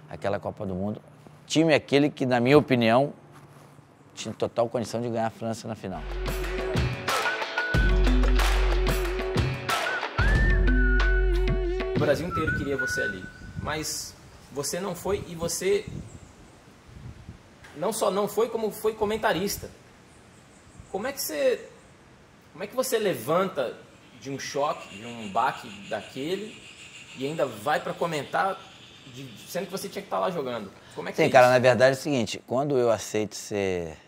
aquela Copa do Mundo. Time aquele que, na minha opinião, tinha total condição de ganhar a França na final. O Brasil inteiro queria você ali, mas você não foi e você não só não foi como foi comentarista. Como é que você como é que você levanta de um choque, de um baque daquele e ainda vai para comentar de, sendo que você tinha que estar tá lá jogando? Como é que Sim, é cara, na verdade é o seguinte, quando eu aceito ser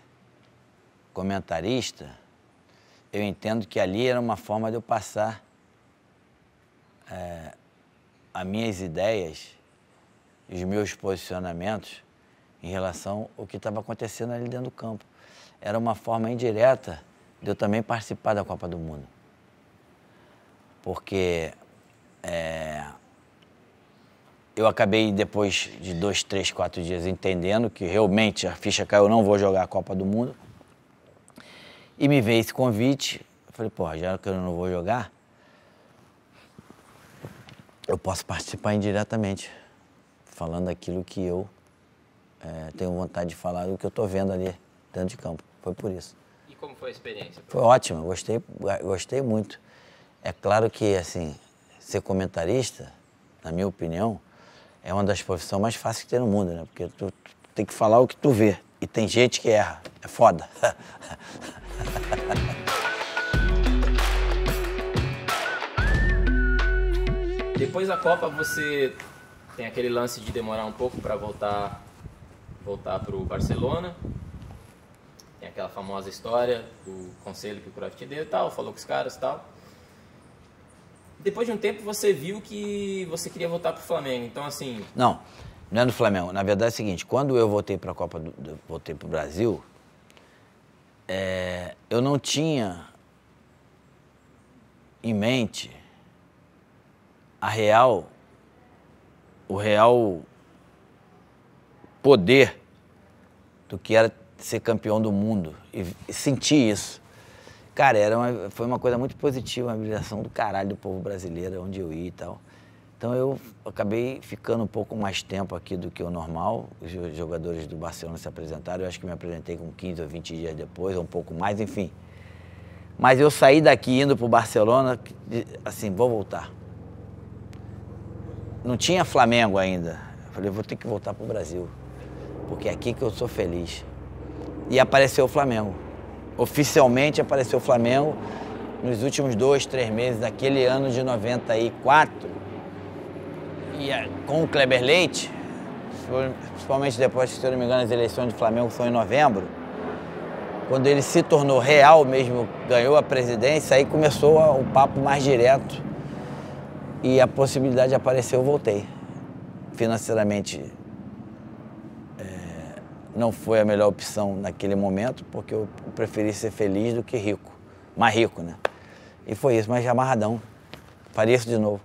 comentarista, eu entendo que ali era uma forma de eu passar é, as minhas ideias os meus posicionamentos em relação ao que estava acontecendo ali dentro do campo. Era uma forma indireta de eu também participar da Copa do Mundo. Porque é, eu acabei, depois de dois, três, quatro dias, entendendo que realmente a ficha caiu, eu não vou jogar a Copa do Mundo. E me veio esse convite. Eu falei, porra, já que eu não vou jogar, eu posso participar indiretamente falando aquilo que eu é, tenho vontade de falar, o que eu estou vendo ali dentro de campo. Foi por isso. E como foi a experiência? Foi ótima, gostei, gostei muito. É claro que, assim, ser comentarista, na minha opinião, é uma das profissões mais fáceis que tem no mundo, né? Porque tu, tu tem que falar o que tu vê. E tem gente que erra. É foda. Depois da Copa, você tem aquele lance de demorar um pouco para voltar voltar para o Barcelona. Tem aquela famosa história do conselho que o Cruyff te deu e tal, falou com os caras e tal. Depois de um tempo você viu que você queria voltar para o Flamengo, então assim... Não, não é do Flamengo. Na verdade é o seguinte, quando eu voltei para a Copa, do, voltei pro o Brasil, é, eu não tinha em mente a real o real poder do que era ser campeão do mundo e sentir isso. Cara, era uma, foi uma coisa muito positiva, uma vibração do caralho do povo brasileiro, onde eu ia e tal. Então eu acabei ficando um pouco mais tempo aqui do que o normal. Os jogadores do Barcelona se apresentaram, eu acho que me apresentei com 15 ou 20 dias depois, ou um pouco mais, enfim. Mas eu saí daqui indo para o Barcelona, assim, vou voltar não tinha Flamengo ainda. Eu falei, vou ter que voltar para o Brasil, porque é aqui que eu sou feliz. E apareceu o Flamengo. Oficialmente apareceu o Flamengo nos últimos dois, três meses daquele ano de 94. E é, com o Kleber Leite, principalmente depois, se eu não me engano, as eleições de Flamengo foram em novembro, quando ele se tornou real mesmo, ganhou a presidência, aí começou o papo mais direto e a possibilidade apareceu, eu voltei. Financeiramente, é, não foi a melhor opção naquele momento, porque eu preferi ser feliz do que rico. Mais rico, né? E foi isso, mas amarradão. Faria isso de novo.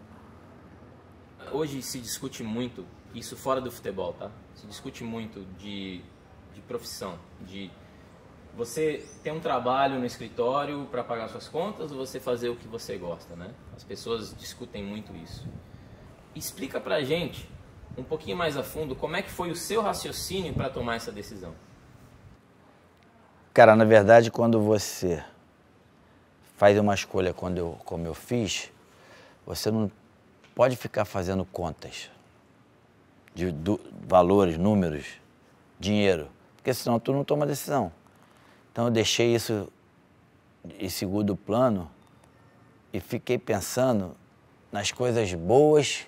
Hoje se discute muito, isso fora do futebol, tá? Se discute muito de, de profissão, de você ter um trabalho no escritório para pagar suas contas ou você fazer o que você gosta, né? As pessoas discutem muito isso. Explica para a gente um pouquinho mais a fundo como é que foi o seu raciocínio para tomar essa decisão. Cara, na verdade, quando você faz uma escolha quando eu, como eu fiz, você não pode ficar fazendo contas de do, valores, números, dinheiro, porque senão tu não toma decisão. Então eu deixei isso em segundo plano e fiquei pensando nas coisas boas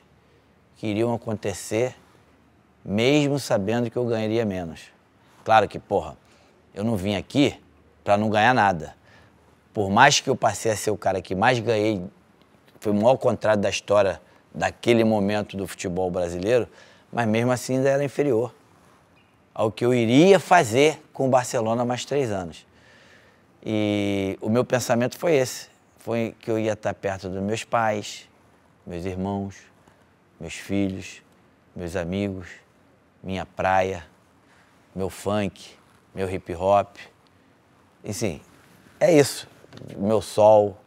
que iriam acontecer, mesmo sabendo que eu ganharia menos. Claro que, porra, eu não vim aqui para não ganhar nada. Por mais que eu passei a ser o cara que mais ganhei, foi o maior contrato da história daquele momento do futebol brasileiro, mas mesmo assim ainda era inferior ao que eu iria fazer com o Barcelona mais três anos. E o meu pensamento foi esse, foi que eu ia estar perto dos meus pais, meus irmãos, meus filhos, meus amigos, minha praia, meu funk, meu hip hop. enfim é isso. Meu sol,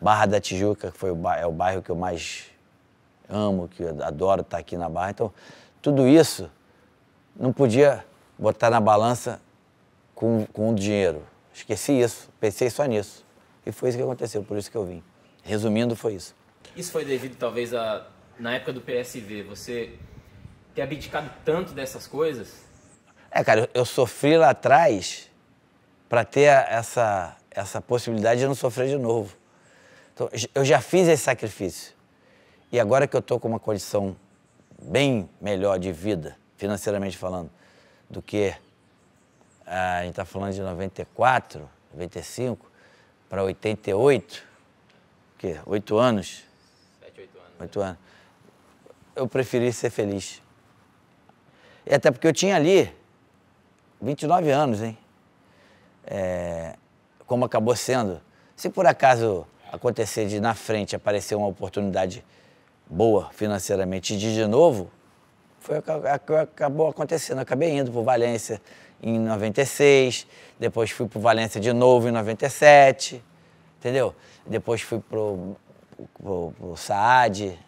Barra da Tijuca, que foi o bairro, é o bairro que eu mais amo, que eu adoro estar aqui na Barra. Então, tudo isso não podia botar na balança com, com o dinheiro. Esqueci isso, pensei só nisso. E foi isso que aconteceu, por isso que eu vim. Resumindo, foi isso. Isso foi devido, talvez, a, na época do PSV, você ter abdicado tanto dessas coisas? É, cara, eu, eu sofri lá atrás para ter essa, essa possibilidade de não sofrer de novo. Então, eu já fiz esse sacrifício. E agora que eu estou com uma condição bem melhor de vida, financeiramente falando, do que ah, a gente está falando de 94, 95 para 88, que oito anos. Sete, oito anos. Oito né? anos. Eu preferi ser feliz. E até porque eu tinha ali 29 anos, hein? É, como acabou sendo. Se por acaso acontecer de na frente aparecer uma oportunidade boa financeiramente de de novo, foi o que acabou acontecendo. acabei indo para o Valência em 96, depois fui para o Valência de novo em 97, entendeu? Depois fui para o Saad,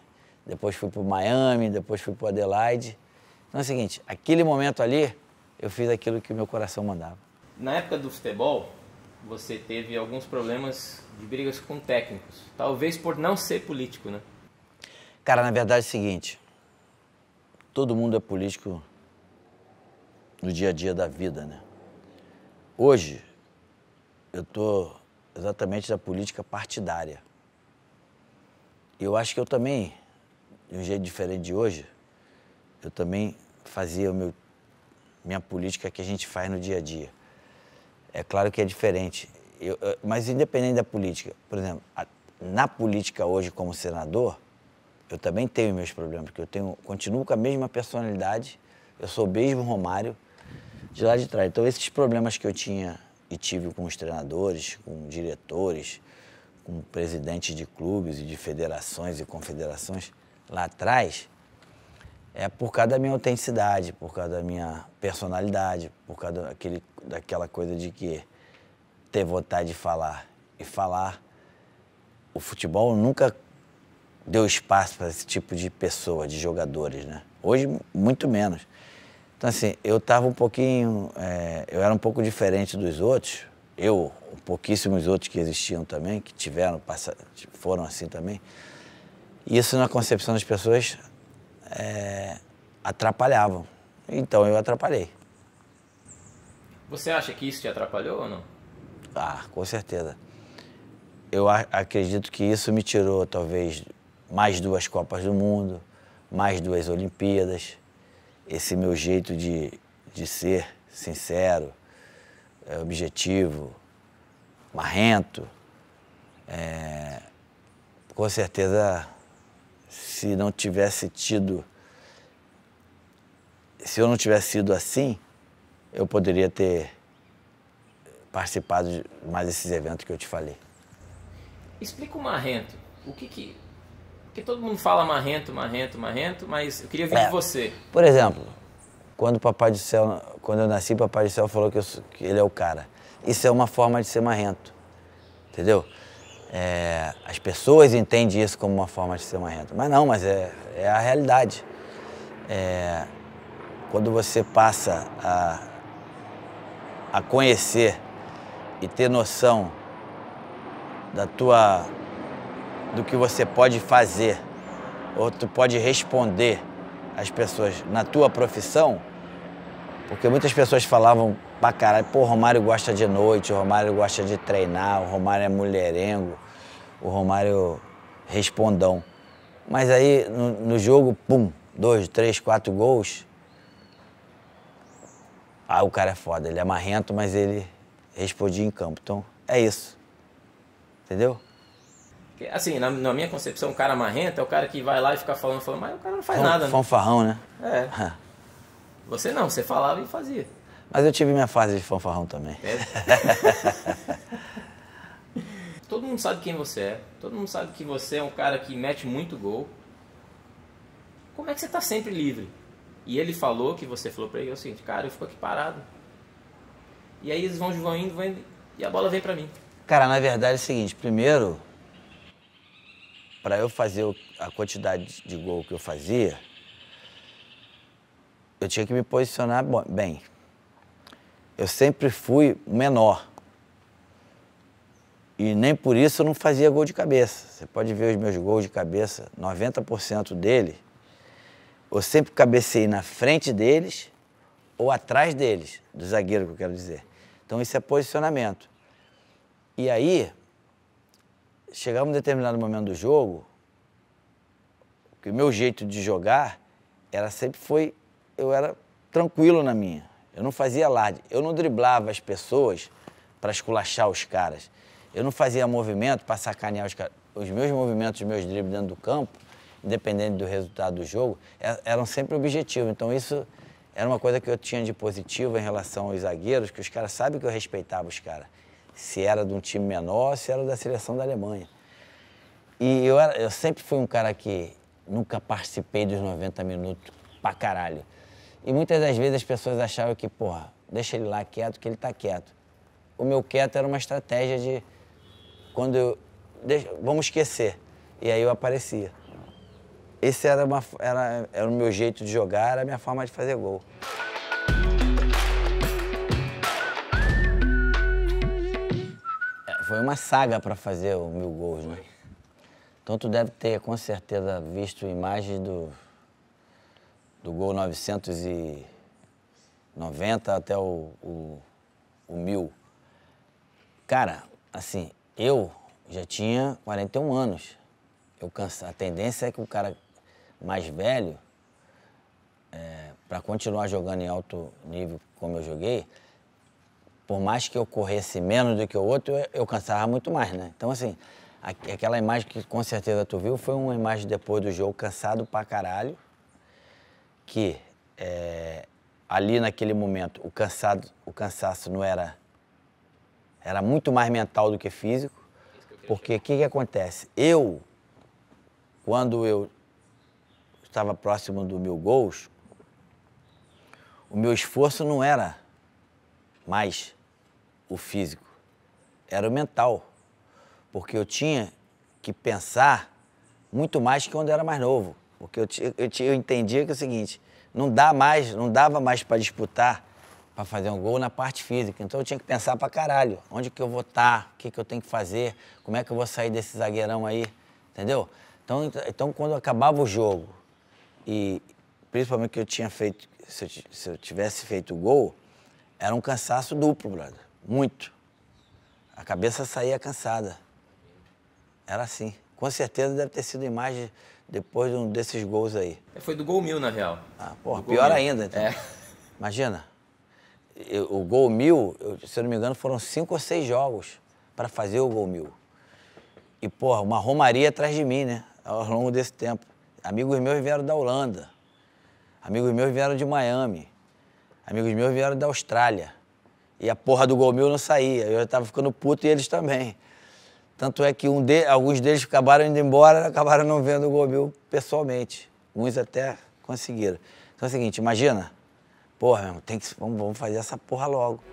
depois fui para o Miami, depois fui para Adelaide. Então é o seguinte, aquele momento ali, eu fiz aquilo que o meu coração mandava. Na época do futebol, você teve alguns problemas de brigas com técnicos, talvez por não ser político, né? Cara, na verdade é o seguinte, todo mundo é político no dia a dia da vida, né? Hoje, eu estou exatamente da política partidária. Eu acho que eu também, de um jeito diferente de hoje, eu também fazia o meu, minha política que a gente faz no dia a dia. É claro que é diferente, eu, mas independente da política, por exemplo, a, na política hoje como senador, eu também tenho meus problemas, porque eu tenho, continuo com a mesma personalidade, eu sou o mesmo Romário de lá de trás. Então, esses problemas que eu tinha e tive com os treinadores, com diretores, com presidentes de clubes e de federações e confederações lá atrás, é por causa da minha autenticidade, por causa da minha personalidade, por causa daquele, daquela coisa de que ter vontade de falar e falar. O futebol nunca deu espaço para esse tipo de pessoa, de jogadores, né? Hoje, muito menos. Então, assim, eu estava um pouquinho. É, eu era um pouco diferente dos outros. Eu, pouquíssimos outros que existiam também, que tiveram, passaram, foram assim também. E isso, na concepção das pessoas, é, Então, eu atrapalhei. Você acha que isso te atrapalhou ou não? Ah, com certeza. Eu acredito que isso me tirou, talvez, mais duas Copas do Mundo, mais duas Olimpíadas. Esse meu jeito de, de ser sincero, é, objetivo, marrento, é, com certeza, se não tivesse tido, se eu não tivesse sido assim, eu poderia ter participado de mais esses eventos que eu te falei. Explica o marrento. O que, que porque todo mundo fala marrento, marrento, marrento, mas eu queria ver é, de você. Por exemplo, quando o Papai do Céu, quando eu nasci, o Papai do Céu falou que, eu, que, ele é o cara. Isso é uma forma de ser marrento, entendeu? É, as pessoas entendem isso como uma forma de ser marrento, mas não, mas é, é a realidade. É, quando você passa a, a conhecer e ter noção da tua do que você pode fazer ou tu pode responder às pessoas na tua profissão, porque muitas pessoas falavam pra caralho, pô, o Romário gosta de noite, o Romário gosta de treinar, o Romário é mulherengo, o Romário respondão. Mas aí no, no jogo, pum, dois, três, quatro gols. Ah, o cara é foda, ele é marrento, mas ele respondia em campo. Então é isso. Entendeu? Porque, assim, na, na, minha concepção, o cara marrenta é o cara que vai lá e fica falando, falando, mas o cara não faz Fão, nada. Né? Fanfarrão, né? né? É. Você não, você falava e fazia. Mas eu tive minha fase de fanfarrão também. É. todo mundo sabe quem você é. Todo mundo sabe que você é um cara que mete muito gol. Como é que você tá sempre livre? E ele falou que você falou para ele é o seguinte, cara, eu fico aqui parado. E aí eles vão, vão indo, vão indo, e a bola vem para mim. Cara, na verdade é o seguinte, primeiro, para eu fazer a quantidade de gol que eu fazia, eu tinha que me posicionar bem. Eu sempre fui menor. E nem por isso eu não fazia gol de cabeça. Você pode ver os meus gols de cabeça, 90% dele, eu sempre cabecei na frente deles ou atrás deles, do zagueiro que eu quero dizer. Então isso é posicionamento. E aí, chegava um determinado momento do jogo, que o meu jeito de jogar era sempre foi. Eu era tranquilo na minha. Eu não fazia alarde. Eu não driblava as pessoas para esculachar os caras. Eu não fazia movimento para sacanear os caras. Os meus movimentos, os meus dribles dentro do campo, independente do resultado do jogo, é, eram sempre objetivos. Então isso era uma coisa que eu tinha de positivo em relação aos zagueiros, que os caras sabem que eu respeitava os caras se era de um time menor, se era da seleção da Alemanha. E eu, era, eu sempre fui um cara que nunca participei dos 90 minutos pra caralho. E muitas das vezes as pessoas achavam que, porra, deixa ele lá quieto, que ele tá quieto. O meu quieto era uma estratégia de quando eu. Deixa, vamos esquecer. E aí eu aparecia. Esse era, uma, era, era o meu jeito de jogar, era a minha forma de fazer gol. foi uma saga para fazer o mil gols, né? Então tu deve ter com certeza visto imagens do, do gol 990 até o, o, o mil. Cara, assim, eu já tinha 41 anos. Eu a tendência é que o cara mais velho, é, para continuar jogando em alto nível como eu joguei, por mais que eu corresse menos do que o outro, eu, cansava muito mais, né? Então, assim, aquela imagem que com certeza tu viu foi uma imagem depois do jogo, cansado pra caralho, que é, ali naquele momento o, cansado, o cansaço não era. Era muito mais mental do que físico, porque o que, que acontece? Eu, quando eu estava próximo do mil gols, o meu esforço não era mas o físico, era o mental, porque eu tinha que pensar muito mais que quando eu era mais novo, porque eu, eu, eu entendia que é o seguinte, não dá mais, não dava mais para disputar para fazer um gol na parte física. Então eu tinha que pensar para caralho, onde que eu vou estar, tá, o que que eu tenho que fazer, como é que eu vou sair desse zagueirão aí, entendeu? Então, então quando acabava o jogo e principalmente que eu tinha feito, se eu, se eu tivesse feito o gol, era um cansaço duplo, brother. Muito. A cabeça saía cansada. Era assim. Com certeza deve ter sido imagem depois de um desses gols aí. É, foi do gol mil, na real. Ah, porra, do pior ainda. Então. É. Imagina. Eu, o gol mil, eu, se eu não me engano, foram cinco ou seis jogos para fazer o gol mil. E, porra, uma romaria atrás de mim, né? Ao longo desse tempo. Amigos meus vieram da Holanda. Amigos meus vieram de Miami. Amigos meus vieram da Austrália. E a porra do gol meu não saía. Eu estava tava ficando puto e eles também. Tanto é que um de, alguns deles acabaram indo embora acabaram não vendo o gol meu pessoalmente. Uns até conseguiram. Então é o seguinte, imagina. Porra, meu, tem que, vamos, vamos fazer essa porra logo.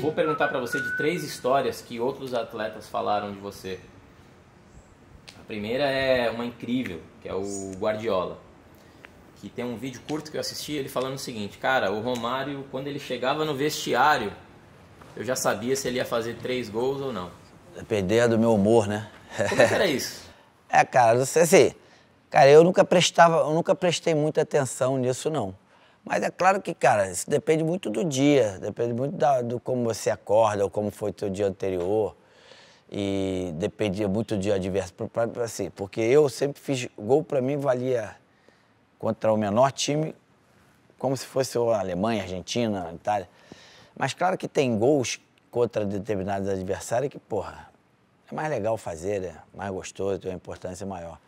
Vou perguntar para você de três histórias que outros atletas falaram de você. A primeira é uma incrível, que é o Guardiola. Que tem um vídeo curto que eu assisti ele falando o seguinte: Cara, o Romário, quando ele chegava no vestiário, eu já sabia se ele ia fazer três gols ou não. Depender do meu humor, né? Como é que era isso? é, cara, assim, cara, eu nunca prestava, eu nunca prestei muita atenção nisso, não. Mas é claro que, cara, isso depende muito do dia, depende muito da, do como você acorda ou como foi teu dia anterior e dependia muito de adversário. Assim, porque eu sempre fiz gol para mim valia contra o menor time, como se fosse a Alemanha, Argentina, Itália. Mas claro que tem gols contra determinados adversários que, porra, é mais legal fazer, é mais gostoso, tem uma importância maior.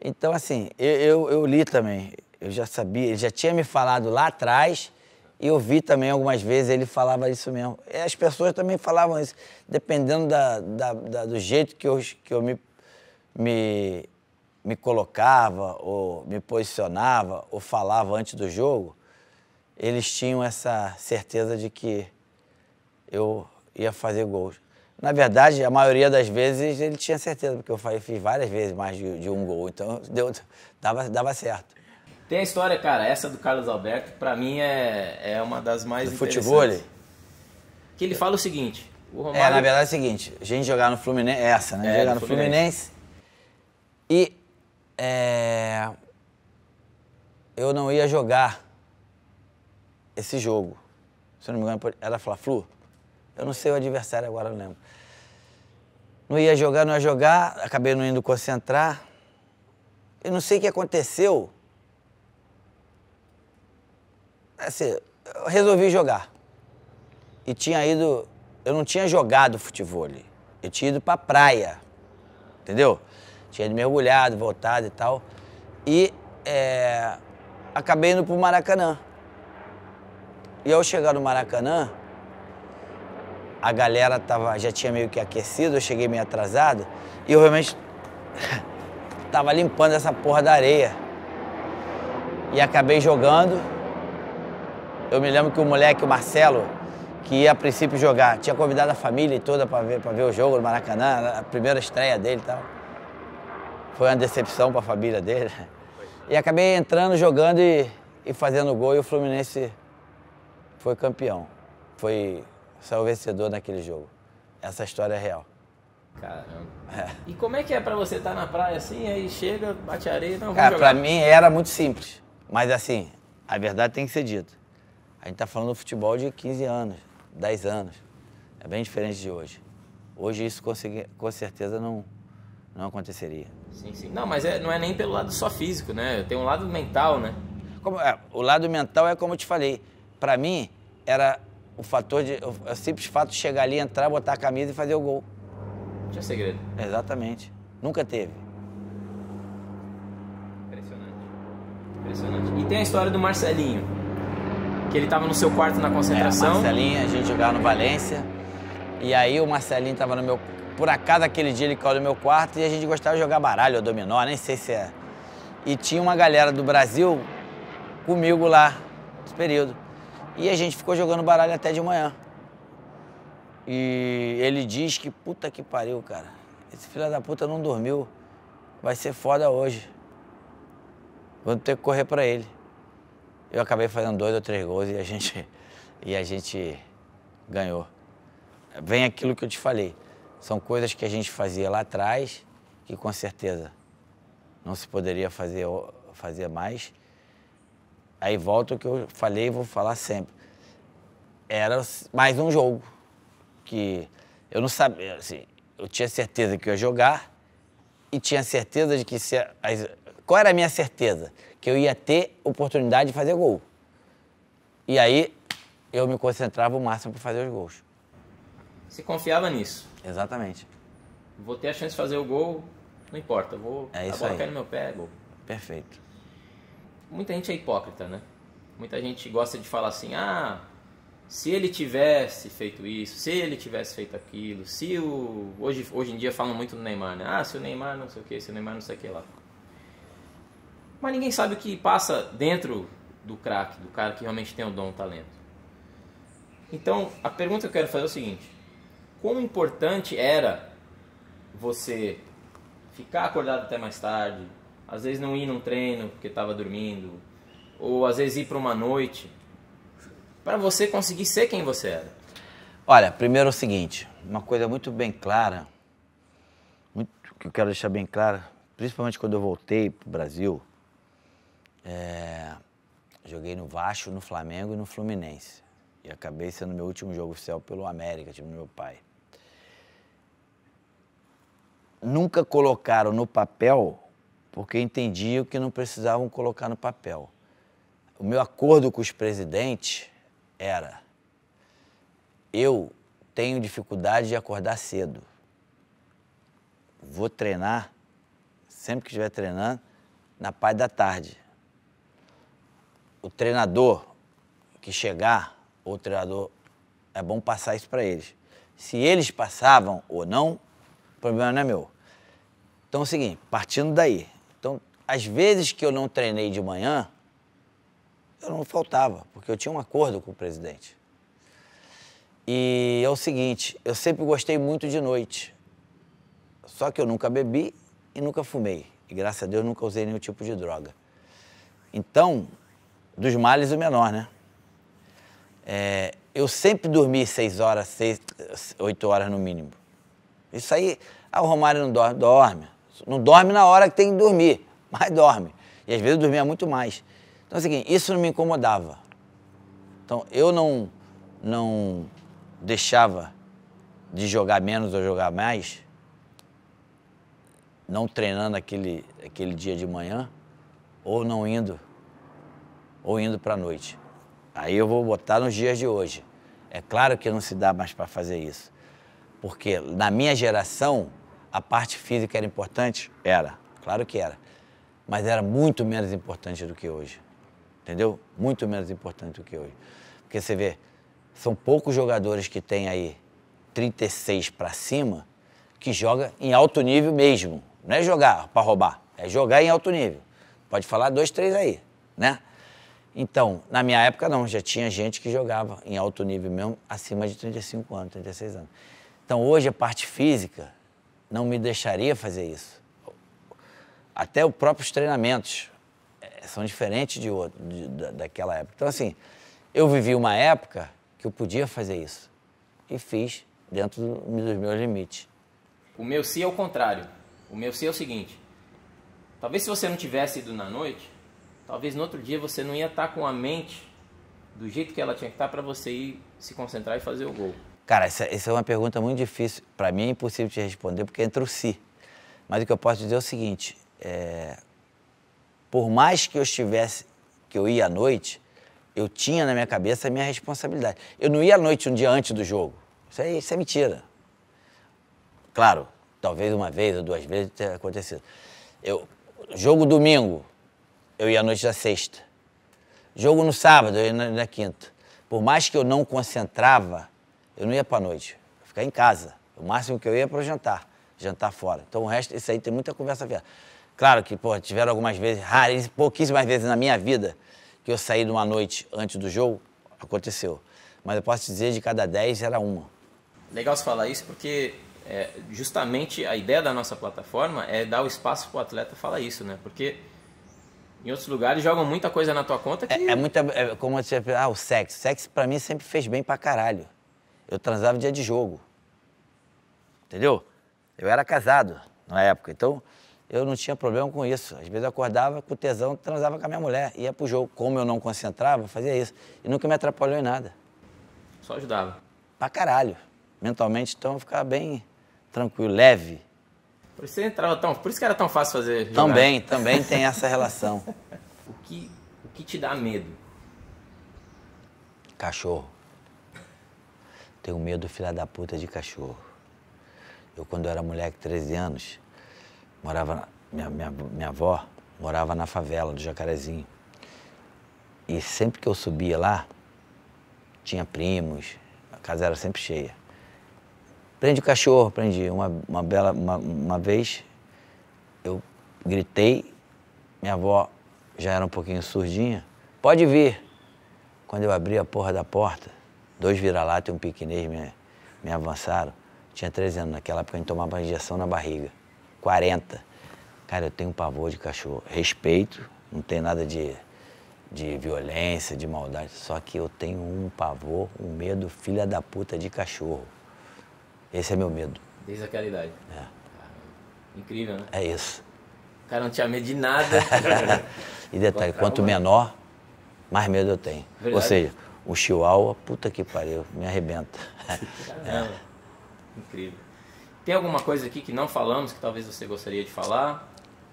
Então, assim, eu, eu, eu li também, eu já sabia, ele já tinha me falado lá atrás e eu vi também algumas vezes ele falava isso mesmo. E as pessoas também falavam isso, dependendo da, da, da, do jeito que eu, que eu me, me, me colocava, ou me posicionava, ou falava antes do jogo, eles tinham essa certeza de que eu ia fazer gols. Na verdade, a maioria das vezes ele tinha certeza, porque eu fiz várias vezes mais de, de um gol, então deu, dava, dava certo. Tem a história, cara, essa do Carlos Alberto, para mim é, é uma das mais do futebol? Que ele fala o seguinte, o é, Romário... É, na verdade é o seguinte, a gente jogar no Fluminense, é essa, né? É, jogar no Fluminense, Fluminense e é, eu não ia jogar esse jogo. Se eu não me engano, era Fla-Flu? Eu não sei o adversário agora, não lembro. Não ia jogar, não ia jogar, acabei não indo concentrar. Eu não sei o que aconteceu assim, eu resolvi jogar. E tinha ido. Eu não tinha jogado futebol. Eu tinha ido pra praia. Entendeu? Tinha mergulhado, voltado e tal. E é, acabei indo pro Maracanã. E ao chegar no Maracanã, a galera tava, já tinha meio que aquecido, eu cheguei meio atrasado, e eu realmente tava limpando essa porra da areia. E acabei jogando. Eu me lembro que o moleque, o Marcelo, que ia a princípio jogar, tinha convidado a família toda para ver, ver o jogo no Maracanã, a primeira estreia dele e tal. Foi uma decepção para a família dele. E acabei entrando, jogando e, e fazendo gol e o Fluminense foi campeão. Foi o vencedor naquele jogo. Essa história é real. Caramba. É. E como é que é para você estar tá na praia assim, aí chega, bate areia, não Cara, para mim era muito simples. Mas assim, a verdade tem que ser dita. A gente está falando do futebol de 15 anos, 10 anos. É bem diferente de hoje. Hoje isso com certeza não, não aconteceria. Sim, sim. Não, mas é, não é nem pelo lado só físico, né? Tem um lado mental, né? Como, é, o lado mental é como eu te falei. Para mim, era o fator de. O, o simples fato de chegar ali, entrar, botar a camisa e fazer o gol. Não tinha segredo. Exatamente. Nunca teve. Impressionante. Impressionante. E tem a história do Marcelinho que ele estava no seu quarto na concentração. É, Marcelinho, a gente jogava no Valência. E aí o Marcelinho estava no meu. Por acaso aquele dia ele caiu no meu quarto e a gente gostava de jogar baralho ou dominó, nem sei se é. E tinha uma galera do Brasil comigo lá, nesse período. E a gente ficou jogando baralho até de manhã. E ele diz que puta que pariu, cara. Esse filho da puta não dormiu. Vai ser foda hoje. Vamos ter que correr para ele eu acabei fazendo dois ou três gols e a gente, e a gente ganhou. Vem aquilo que eu te falei. São coisas que a gente fazia lá atrás que com certeza não se poderia fazer, fazer mais. Aí volta o que eu falei e vou falar sempre. Era mais um jogo que eu não sabia, assim, eu tinha certeza que ia jogar e tinha certeza de que se, qual era a minha certeza? que eu ia ter oportunidade de fazer gol. E aí eu me concentrava o máximo para fazer os gols. Você confiava nisso? Exatamente. Vou ter a chance de fazer o gol, não importa, vou é isso a bola aí. cai no meu pé, é gol. Perfeito. Muita gente é hipócrita, né? Muita gente gosta de falar assim: "Ah, se ele tivesse feito isso, se ele tivesse feito aquilo, se o hoje hoje em dia falam muito do Neymar, né? Ah, se o Neymar não sei o que, se o Neymar não sei o que lá. Mas ninguém sabe o que passa dentro do craque, do cara que realmente tem o dom, o talento. Então, a pergunta que eu quero fazer é o seguinte: quão importante era você ficar acordado até mais tarde, às vezes não ir num treino porque estava dormindo, ou às vezes ir para uma noite, para você conseguir ser quem você era? Olha, primeiro é o seguinte, uma coisa muito bem clara, muito, que eu quero deixar bem clara, principalmente quando eu voltei para o Brasil, é, joguei no Vasco, no Flamengo e no Fluminense. E acabei sendo meu último jogo oficial pelo América, time do meu pai. Nunca colocaram no papel, porque entendiam que não precisavam colocar no papel. O meu acordo com os presidentes era: eu tenho dificuldade de acordar cedo. Vou treinar, sempre que estiver treinando, na parte da tarde o treinador que chegar, o treinador, é bom passar isso para eles. Se eles passavam ou não, o problema não é meu. Então é o seguinte, partindo daí. Então, às vezes que eu não treinei de manhã, eu não faltava, porque eu tinha um acordo com o presidente. E é o seguinte, eu sempre gostei muito de noite. Só que eu nunca bebi e nunca fumei. E graças a Deus nunca usei nenhum tipo de droga. Então, dos males o menor, né? É, eu sempre dormi seis horas, seis, oito horas no mínimo. Isso aí, ah, o Romário não dorme, dorme. Não dorme na hora que tem que dormir, mas dorme. E às vezes eu dormia muito mais. Então é o seguinte, isso não me incomodava. Então eu não, não deixava de jogar menos ou jogar mais, não treinando aquele, aquele dia de manhã, ou não indo ou indo para a noite. Aí eu vou botar nos dias de hoje. É claro que não se dá mais para fazer isso. Porque na minha geração, a parte física era importante? Era, claro que era. Mas era muito menos importante do que hoje. Entendeu? Muito menos importante do que hoje. Porque você vê, são poucos jogadores que têm aí 36 para cima que joga em alto nível mesmo. Não é jogar para roubar, é jogar em alto nível. Pode falar dois, três aí, né? Então, na minha época não, já tinha gente que jogava em alto nível mesmo, acima de 35 anos, 36 anos. Então hoje a parte física não me deixaria fazer isso. Até os próprios treinamentos é, são diferentes de, outro, de, de daquela época. Então assim, eu vivi uma época que eu podia fazer isso e fiz dentro do, dos meus limites. O meu se é o contrário. O meu se é o seguinte: talvez se você não tivesse ido na noite, Talvez no outro dia você não ia estar tá com a mente do jeito que ela tinha que estar tá para você ir se concentrar e fazer o gol. Cara, essa, essa é uma pergunta muito difícil. Para mim é impossível te responder porque entrou o si. Mas o que eu posso dizer é o seguinte: é... por mais que eu estivesse, que eu ia à noite, eu tinha na minha cabeça a minha responsabilidade. Eu não ia à noite um dia antes do jogo. Isso é, isso é mentira. Claro, talvez uma vez ou duas vezes tenha acontecido. Eu, jogo domingo, eu ia à noite da sexta. Jogo no sábado, eu ia na, na quinta. Por mais que eu não concentrava, eu não ia para a noite. Eu ficava em casa. O máximo que eu ia é para o jantar, jantar fora. Então o resto, isso aí tem muita conversa fiada. Claro que, pô, tiveram algumas vezes, raras, pouquíssimas vezes na minha vida, que eu saí de uma noite antes do jogo, aconteceu. Mas eu posso dizer de cada dez era uma. Legal você falar isso porque é, justamente a ideia da nossa plataforma é dar o espaço para o atleta falar isso, né? Porque em outros lugares jogam muita coisa na tua conta que... É, é muita... É, como você. ah, o sexo. Sexo pra mim sempre fez bem pra caralho. Eu transava dia de jogo. Entendeu? Eu era casado na época, então eu não tinha problema com isso. Às vezes eu acordava com tesão, transava com a minha mulher, ia pro jogo. Como eu não concentrava, fazia isso. E nunca me atrapalhou em nada. Só ajudava? Pra caralho. Mentalmente, então, eu ficava bem tranquilo, leve. Por isso entrava tão. Por isso que era tão fácil fazer. Jogar. Também, também tem essa relação. o, que, o que te dá medo? Cachorro. Tenho medo, filha da puta, de cachorro. Eu, quando era moleque, 13 anos, morava. Na, minha, minha, minha avó morava na favela do Jacarezinho. E sempre que eu subia lá, tinha primos, a casa era sempre cheia. Prende o cachorro, prendi. Uma, uma bela, uma, uma vez eu gritei, minha avó já era um pouquinho surdinha, pode vir. Quando eu abri a porra da porta, dois vira-lata e um piquenês me, me avançaram. Tinha 13 anos, naquela época a gente tomava injeção na barriga. 40. Cara, eu tenho um pavor de cachorro. Respeito, não tem nada de, de violência, de maldade. Só que eu tenho um pavor, um medo, filha da puta de cachorro. Esse é meu medo. Desde aquela idade. É. incrível, né? É isso. O cara não tinha medo de nada. e detalhe, quanto menor, mais medo eu tenho. Verdade. Ou seja, o chihuahua, puta que pariu, me arrebenta. É. Incrível. Tem alguma coisa aqui que não falamos que talvez você gostaria de falar?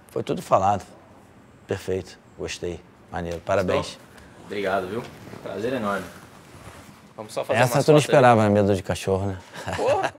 Foi tudo falado. Perfeito. Gostei. Maneiro. Parabéns. Gostou? Obrigado, viu? Prazer enorme. Vamos só fazer Essa tu não esperava, né? Medo de cachorro, né? Porra!